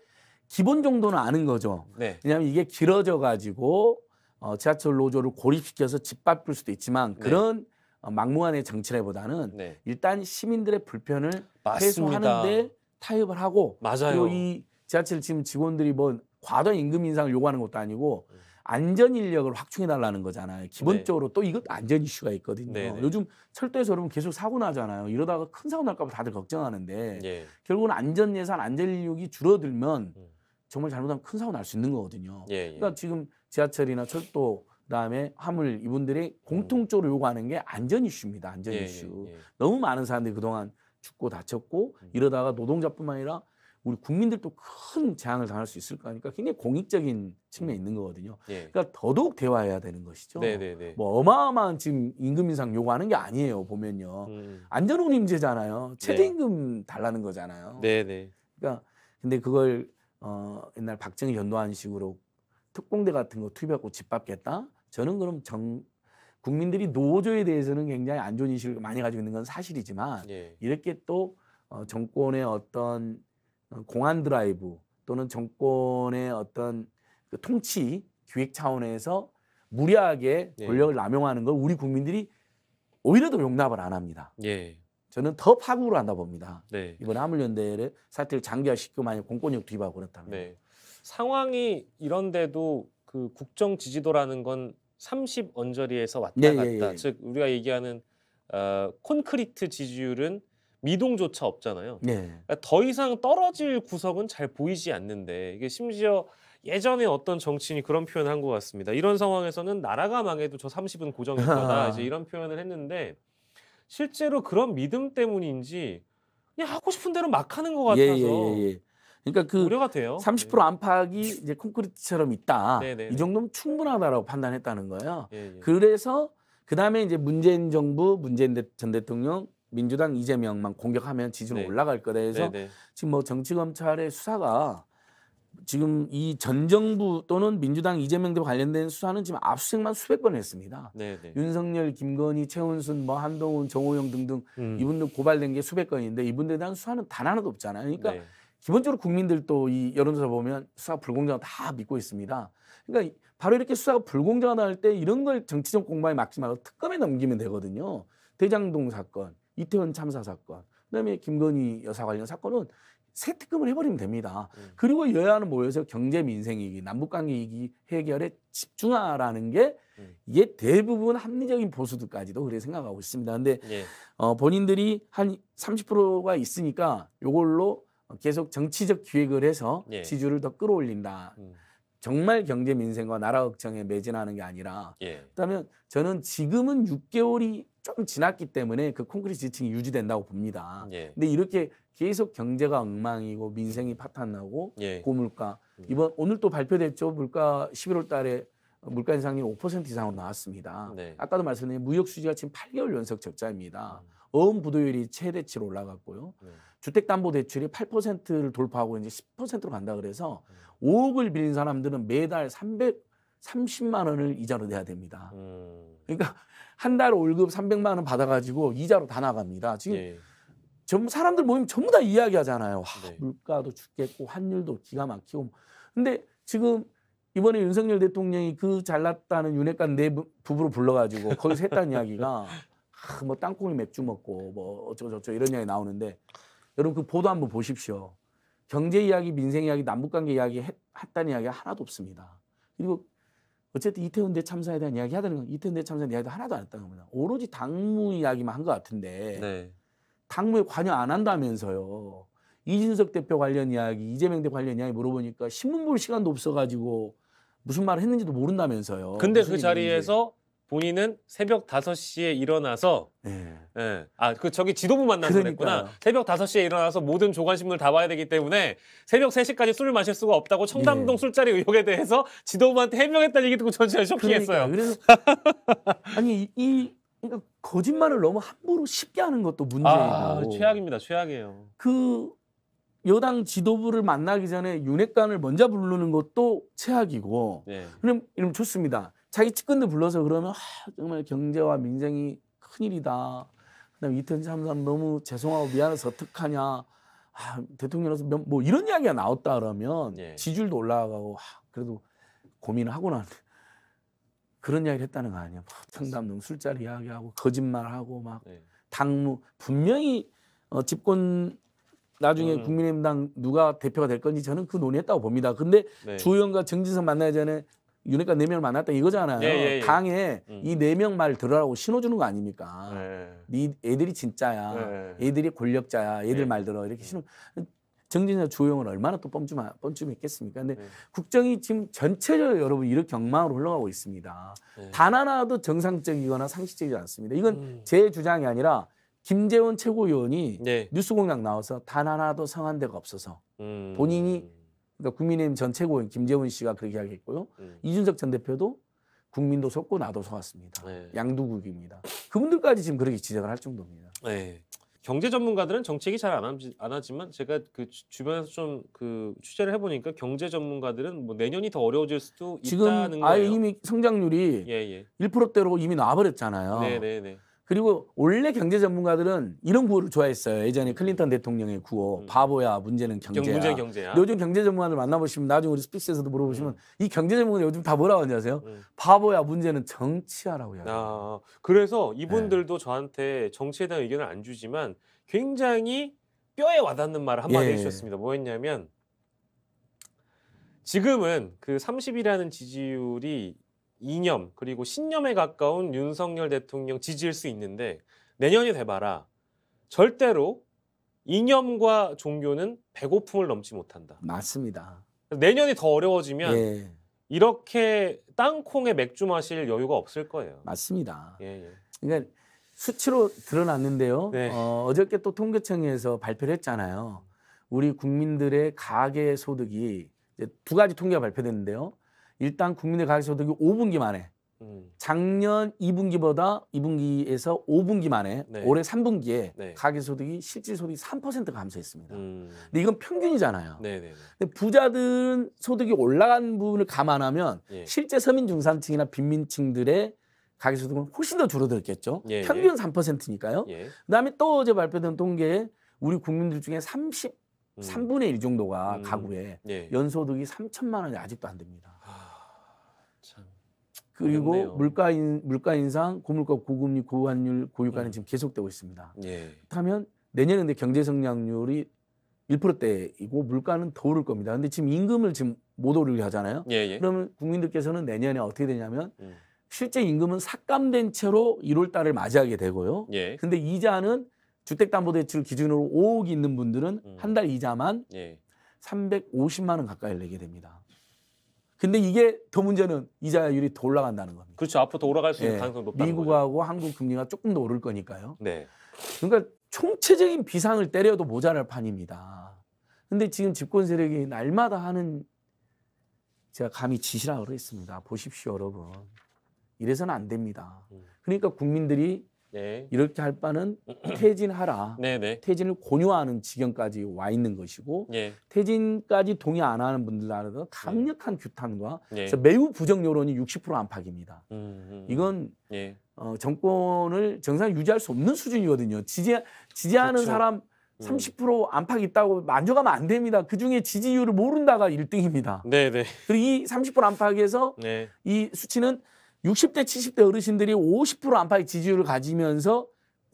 기본 정도는 아는 거죠. 네. 왜냐하면 이게 길어져 가지고 어, 지하철 노조를 고립시켜서 짓밟을 수도 있지만 네. 그런 네. 어, 막무가내 정치라보다는 기 네. 일단 시민들의 불편을 해소하는데 타협을 하고 맞아요. 그리고 이 지하철 지금 직원들이 뭐 과도한 임금 인상을 요구하는 것도 아니고 안전 인력을 확충해 달라는 거잖아요. 기본적으로 네. 또 이것 안전 이슈가 있거든요. 네네. 네. 요즘 철도에서 여러분 계속 사고 나잖아요. 이러다가 큰 사고 날까 봐 다들 걱정하는데 예. 결국은 안전 예산, 안전 인력이 줄어들면 음. 정말 잘못하면 큰 사고 날 수 있는 거거든요. 예, 예. 그러니까 지금 지하철이나 철도 그다음에 화물 이분들이 음. 공통적으로 요구하는 게 안전 이슈입니다. 안전 예, 예 이슈. 예, 예. 너무 많은 사람들이 그동안 죽고 다쳤고 음. 이러다가 노동자뿐만 아니라 우리 국민들도 큰 재앙을 당할 수 있을 거니까 굉장히 공익적인 측면이 음. 있는 거거든요. 예. 그러니까 더더욱 대화해야 되는 것이죠. 네네네. 네, 네. 뭐 어마어마한 지금 임금 인상 요구하는 게 아니에요. 보면요. 음. 안전운 임제잖아요. 최저 임금 네. 달라는 거잖아요. 네네. 네. 그러니까 근데 그걸 어 옛날 박정희 연도환 식으로 특공대 같은 거 투입하고 집 밟겠다. 저는 그럼 정, 국민들이 노조에 대해서는 굉장히 안 좋은 인식을 많이 가지고 있는 건 사실이지만 예. 이렇게 또 어, 정권의 어떤 어, 공안 드라이브 또는 정권의 어떤 그 통치 기획 차원에서 무리하게 예. 권력을 남용하는 걸 우리 국민들이 오히려 더 용납을 안 합니다. 예. 저는 더 파국으로 한다 봅니다. 네. 이번 화물연대를 사태를 장기화시키고 만약 공권력 투입하고 그렇다면 네. 상황이 이런데도 그 국정 지지도라는 건30 언저리에서 왔다 네, 예, 갔다. 예, 예. 즉 우리가 얘기하는 어, 콘크리트 지지율은 미동조차 없잖아요. 네. 그러니까 더 이상 떨어질 구석은 잘 보이지 않는데 이게 심지어 예전에 어떤 정치인이 그런 표현을 한 것 같습니다. 이런 상황에서는 나라가 망해도 저 30은 고정일 거다. 이제 이런 표현을 했는데 실제로 그런 믿음 때문인지 그냥 하고 싶은 대로 막 하는 것 예, 예, 같아서 예, 예, 예. 그러니까 그 30% 안팎이 이제 콘크리트처럼 있다. 네네네. 네, 네. 이 정도면 충분하다라고 판단했다는 거예요. 예예. 예. 그래서 그 다음에 이제 문재인 정부, 문재인 전 대통령, 민주당 이재명만 공격하면 지지율 네. 올라갈 거다 해서 네네. 지금 뭐 정치검찰의 수사가 지금 이 전 정부 또는 민주당 이재명 대표 관련된 수사는 지금 압수수색만 수백 번 했습니다. 네네. 윤석열, 김건희, 최은순, 뭐 한동훈, 정호영 등등 음. 이분들 고발된 게 수백 건인데 이분들에 대한 수사는 단 하나도 없잖아요. 그러니까 네. 기본적으로 국민들도 이 여론조사 보면 수사 불공정하다 믿고 있습니다. 그러니까 바로 이렇게 수사가 불공정하다 때 이런 걸 정치적 공방에 막지 말고 특검에 넘기면 되거든요. 대장동 사건, 이태원 참사 사건, 그다음에 김건희 여사 관련 사건은 새 특검을 해버리면 됩니다. 음. 그리고 여야는 모여서 경제 민생이기, 남북관계이기 해결에 집중하라는 게 음. 이게 대부분 합리적인 보수들까지도 그래 생각하고 있습니다. 근데 예. 어, 본인들이 한 30%가 있으니까 요걸로 어, 계속 정치적 기획을 해서 예. 지주를 더 끌어올린다. 음. 정말 경제 민생과 나라 걱정에 매진하는 게 아니라 예. 그다음에 저는 지금은 6개월이 좀 지났기 때문에 그 콘크리트 지층이 유지된다고 봅니다. 예. 근데 이렇게 계속 경제가 엉망이고 민생이 파탄나고 예. 고물가 음. 이번 오늘 또 발표됐죠 물가 11월 달에 물가 인상이 률5% 이상으로 나왔습니다. 네. 아까도 말씀드린 무역 수지가 지금 8개월 연속 적자입니다. 음. 어음 부도율이 최대치로 올라갔고요. 네. 주택담보대출이 8%를 돌파하고 이제 10%로 간다 그래서 5억을 빌린 사람들은 매달 330만 원을 이자로 내야 됩니다. 음. 그러니까 한 달 월급 300만 원 받아가지고 이자로 다 나갑니다. 지금 예. 전부 사람들 모임 전부 다 이야기하잖아요. 와, 네. 물가도 죽겠고 환율도 기가 막히고. 근데 지금 이번에 윤석열 대통령이 그 잘났다는 윤핵관 내네 부부로 불러가지고 거기서 했다는 이야기가 아, 뭐 땅콩이 맥주 먹고 뭐 어쩌고저쩌고 이런 이야기 나오는데 여러분 그 보도 한번 보십시오. 경제 이야기, 민생 이야기, 남북관계 이야기, 핫단 이야기 하나도 없습니다. 그리고 어쨌든 이태원 대참사에 대한 이야기 하다는 건 이태원 대참사 이야기도 하나도 안 했다는 겁니다. 오로지 당무 이야기만 한 것 같은데 네. 당무에 관여 안 한다면서요. 이진석 대표 관련 이야기, 이재명 대표 관련 이야기 물어보니까 신문 볼 시간도 없어가지고 무슨 말을 했는지도 모른다면서요. 근데 그 자리에서 본인은 새벽 5시에 일어나서 예. 예. 아, 그 저기 지도부 만나서 그랬구 나 새벽 5시에 일어나서 모든 조간신문을 다 봐야 되기 때문에 새벽 3시까지 술을 마실 수가 없다고 청담동 예. 술자리 의혹에 대해서 지도부한테 해명했다는 얘기 듣고 전 진짜 쇼킹했어요. 그래서 아니 이- 이 그러니까 거짓말을 너무 함부로 쉽게 하는 것도 문제이고 아, 아, 최악입니다. 최악이에요. 그 여당 지도부를 만나기 전에 윤핵관을 먼저 부르는 것도 최악이고 예. 그럼 이름 좋습니다. 자기 측근들 불러서 그러면 아, 정말 경제와 민생이 큰일이다. 그다음에 이태원 참사 너무 죄송하고 미안해서 어떡하냐. 아, 대통령으로서 뭐 이런 이야기가 나왔다 그러면 예. 지지율도 올라가고 아, 그래도 고민을 하고 나는 그런 이야기를 했다는 거 아니야. 상담동 뭐 술자리 이야기하고 거짓말하고 막 예. 당무 분명히 어, 집권 나중에 음. 국민의힘당 누가 대표가 될 건지 저는 그 논의했다고 봅니다. 근데 네. 주호영과 정진석 만나기 전에 유네가네명 만났다 이거잖아요. 예, 예, 강에 예. 음. 이네 명 말 들으라고 신호 주는 거 아닙니까? 예. 네 애들이 진짜야. 예. 애들이 권력자야. 애들 말 들어 이렇게 신호. 정진이 조용을 얼마나 또 뻔쭘하, 쭘했겠습니까 근데 네. 국정이 지금 전체적으로 여러분 이렇게 경망으로 흘러가고 있습니다. 네. 단 하나도 정상적이거나 상식적이지 않습니다. 이건 음. 제 주장이 아니라 김재원 최고위원이 네. 뉴스공장 나와서 단 하나도 성한 데가 없어서 음. 본인이 그러니까 국민의힘 전 최고인 김재훈 씨가 그렇게 이야기했고요. 음. 이준석 전 대표도 국민도 속고 나도 속았습니다. 네. 양두국입니다. 그분들까지 지금 그렇게 지적을 할 정도입니다. 네. 경제 전문가들은 정책이 잘 안 하지만 제가 그 주변에서 좀그 취재를 해보니까 경제 전문가들은 뭐 내년이 더 어려워질 수도 있다는 거예요. 지금 아예 이미 성장률이 예, 예. 1%대로 이미 나와버렸잖아요. 네, 네, 네. 그리고 원래 경제 전문가들은 이런 구호를 좋아했어요. 예전에 클린턴 대통령의 구호. 음. 바보야, 문제는 경제야. 문제는 경제야. 요즘 경제 전문가들 만나보시면 나중에 우리 스피스에서도 물어보시면 음. 이 경제 전문가 들 요즘 다 뭐라고 하는지 아세요? 음. 바보야, 문제는 정치야라고 해요. 아, 그래서 이분들도 네. 저한테 정치에 대한 의견을 안 주지만 굉장히 뼈에 와닿는 말을 한마디 예. 해주셨습니다. 뭐였냐면 지금은 그 30이라는 지지율이 이념 그리고 신념에 가까운 윤석열 대통령 지지일 수 있는데 내년이 돼봐라 절대로 이념과 종교는 배고픔을 넘지 못한다. 맞습니다. 내년이 더 어려워지면 예. 이렇게 땅콩에 맥주 마실 여유가 없을 거예요. 맞습니다. 예, 예. 그러니까 수치로 드러났는데요. 네. 어, 어저께 또 통계청에서 발표를 했잖아요. 우리 국민들의 가계 소득이 두 가지 통계가 발표됐는데요. 일단 국민의 가계소득이 5분기 만에 음. 작년 2분기보다 2분기에서 5분기 만에 네. 올해 3분기에 네. 가계소득이 실질 소득이 3% 감소했습니다. 음. 근데 이건 평균이잖아요. 네네네. 네, 네. 근데 부자들은 소득이 올라간 부분을 감안하면 예. 실제 서민 중산층이나 빈민층들의 가계소득은 훨씬 더 줄어들겠죠. 었 예, 예. 평균 3%니까요. 예. 그다음에 또 어제 발표된 통계에 우리 국민들 중에 30 음. 3분의 1 정도가 음. 가구에 예. 연소득이 3천만 원이 아직도 안 됩니다. 그리고 물가 인, 물가 인상, 고물가, 고금리, 고환율, 고유가는 음. 지금 계속되고 있습니다. 예. 그렇다면 내년에 경제 성장률이 1%대이고 물가는 더 오를 겁니다. 근데 지금 임금을 지금 못 오르게 하잖아요. 예예. 예. 그러면 국민들께서는 내년에 어떻게 되냐면 음. 실제 임금은 삭감된 채로 1월 달을 맞이하게 되고요. 예. 근데 이자는 주택담보대출 기준으로 5억이 있는 분들은 음. 한달 이자만 예. 350만 원 가까이 내게 됩니다. 근데 이게 더 문제는 이자율이 더 올라간다는 겁니다. 그렇죠. 앞으로 더 올라갈 수 있는 예, 가능성이 높다 미국하고 거죠. 한국 금리가 조금 더 오를 거니까요. 네. 그러니까 총체적인 비상을 때려도 모자랄 판입니다. 근데 지금 집권 세력이 날마다 하는 제가 감히 지시라 그랬습니다. 보십시오, 여러분. 이래서는 안 됩니다. 음. 그러니까 국민들이 네. 이렇게 할 바는 퇴진하라. 네네. 네. 퇴진을 권유하는 지경까지 와 있는 것이고 예. 퇴진까지 동의 안 하는 분들한테는 강력한 규탄과 그 매우 부정 여론이 60% 안팎입니다. 음음. 음, 음. 이건 예. 어, 정권을 정상 유지할 수 없는 수준이거든요. 지지 지지하는 그렇죠. 사람 30% 음. 안팎 있다고 만족하면 안 됩니다. 그 중에 지지율을 모른다가 1등입니다. 네네. 그리고 이 30% 안팎에서 네. 이 수치는 60대, 70대 어르신들이 50% 안팎의 지지율을 가지면서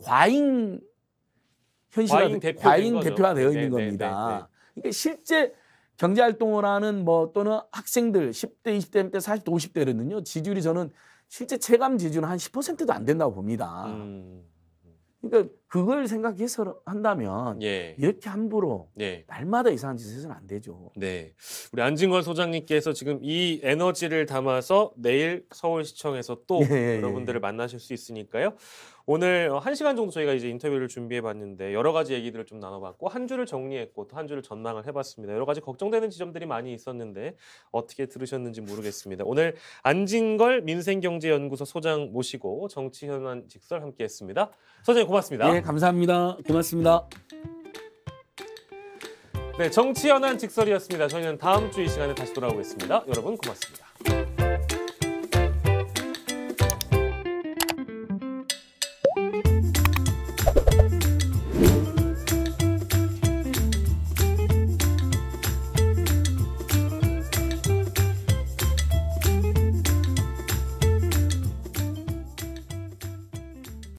과잉 현실화, 과잉, 대표 과잉 대표화 되어 있는 네, 네, 겁니다. 네, 그러니까 실제 경제활동을 하는 뭐 또는 학생들 10대, 20대, 40대, 50대는요 지지율이 저는 실제 체감 지지율은 한 10%도 안 된다고 봅니다. 음. 그러니까 그걸 생각해서 한다면 예. 이렇게 함부로 예. 날마다 이상한 짓을 해서는 안 되죠. 네. 우리 안진권 소장님께서 지금 이 에너지를 담아서 내일 서울시청에서 또 예, 예, 예. 여러분들을 만나실 수 있으니까요. 오늘 한 시간 정도 저희가 이제 인터뷰를 준비해 봤는데 여러 가지 얘기들을 좀 나눠봤고 한 주를 정리했고 또 한 주를 전망을 해봤습니다. 여러 가지 걱정되는 지점들이 많이 있었는데 어떻게 들으셨는지 모르겠습니다. 오늘 안진걸 민생경제연구소 소장 모시고 정치 현안 직설 함께했습니다. 소장님 고맙습니다. 예, 감사합니다. 고맙습니다. 네, 정치 현안 직설이었습니다. 저희는 다음 주 이 시간에 다시 돌아오겠습니다. 여러분 고맙습니다.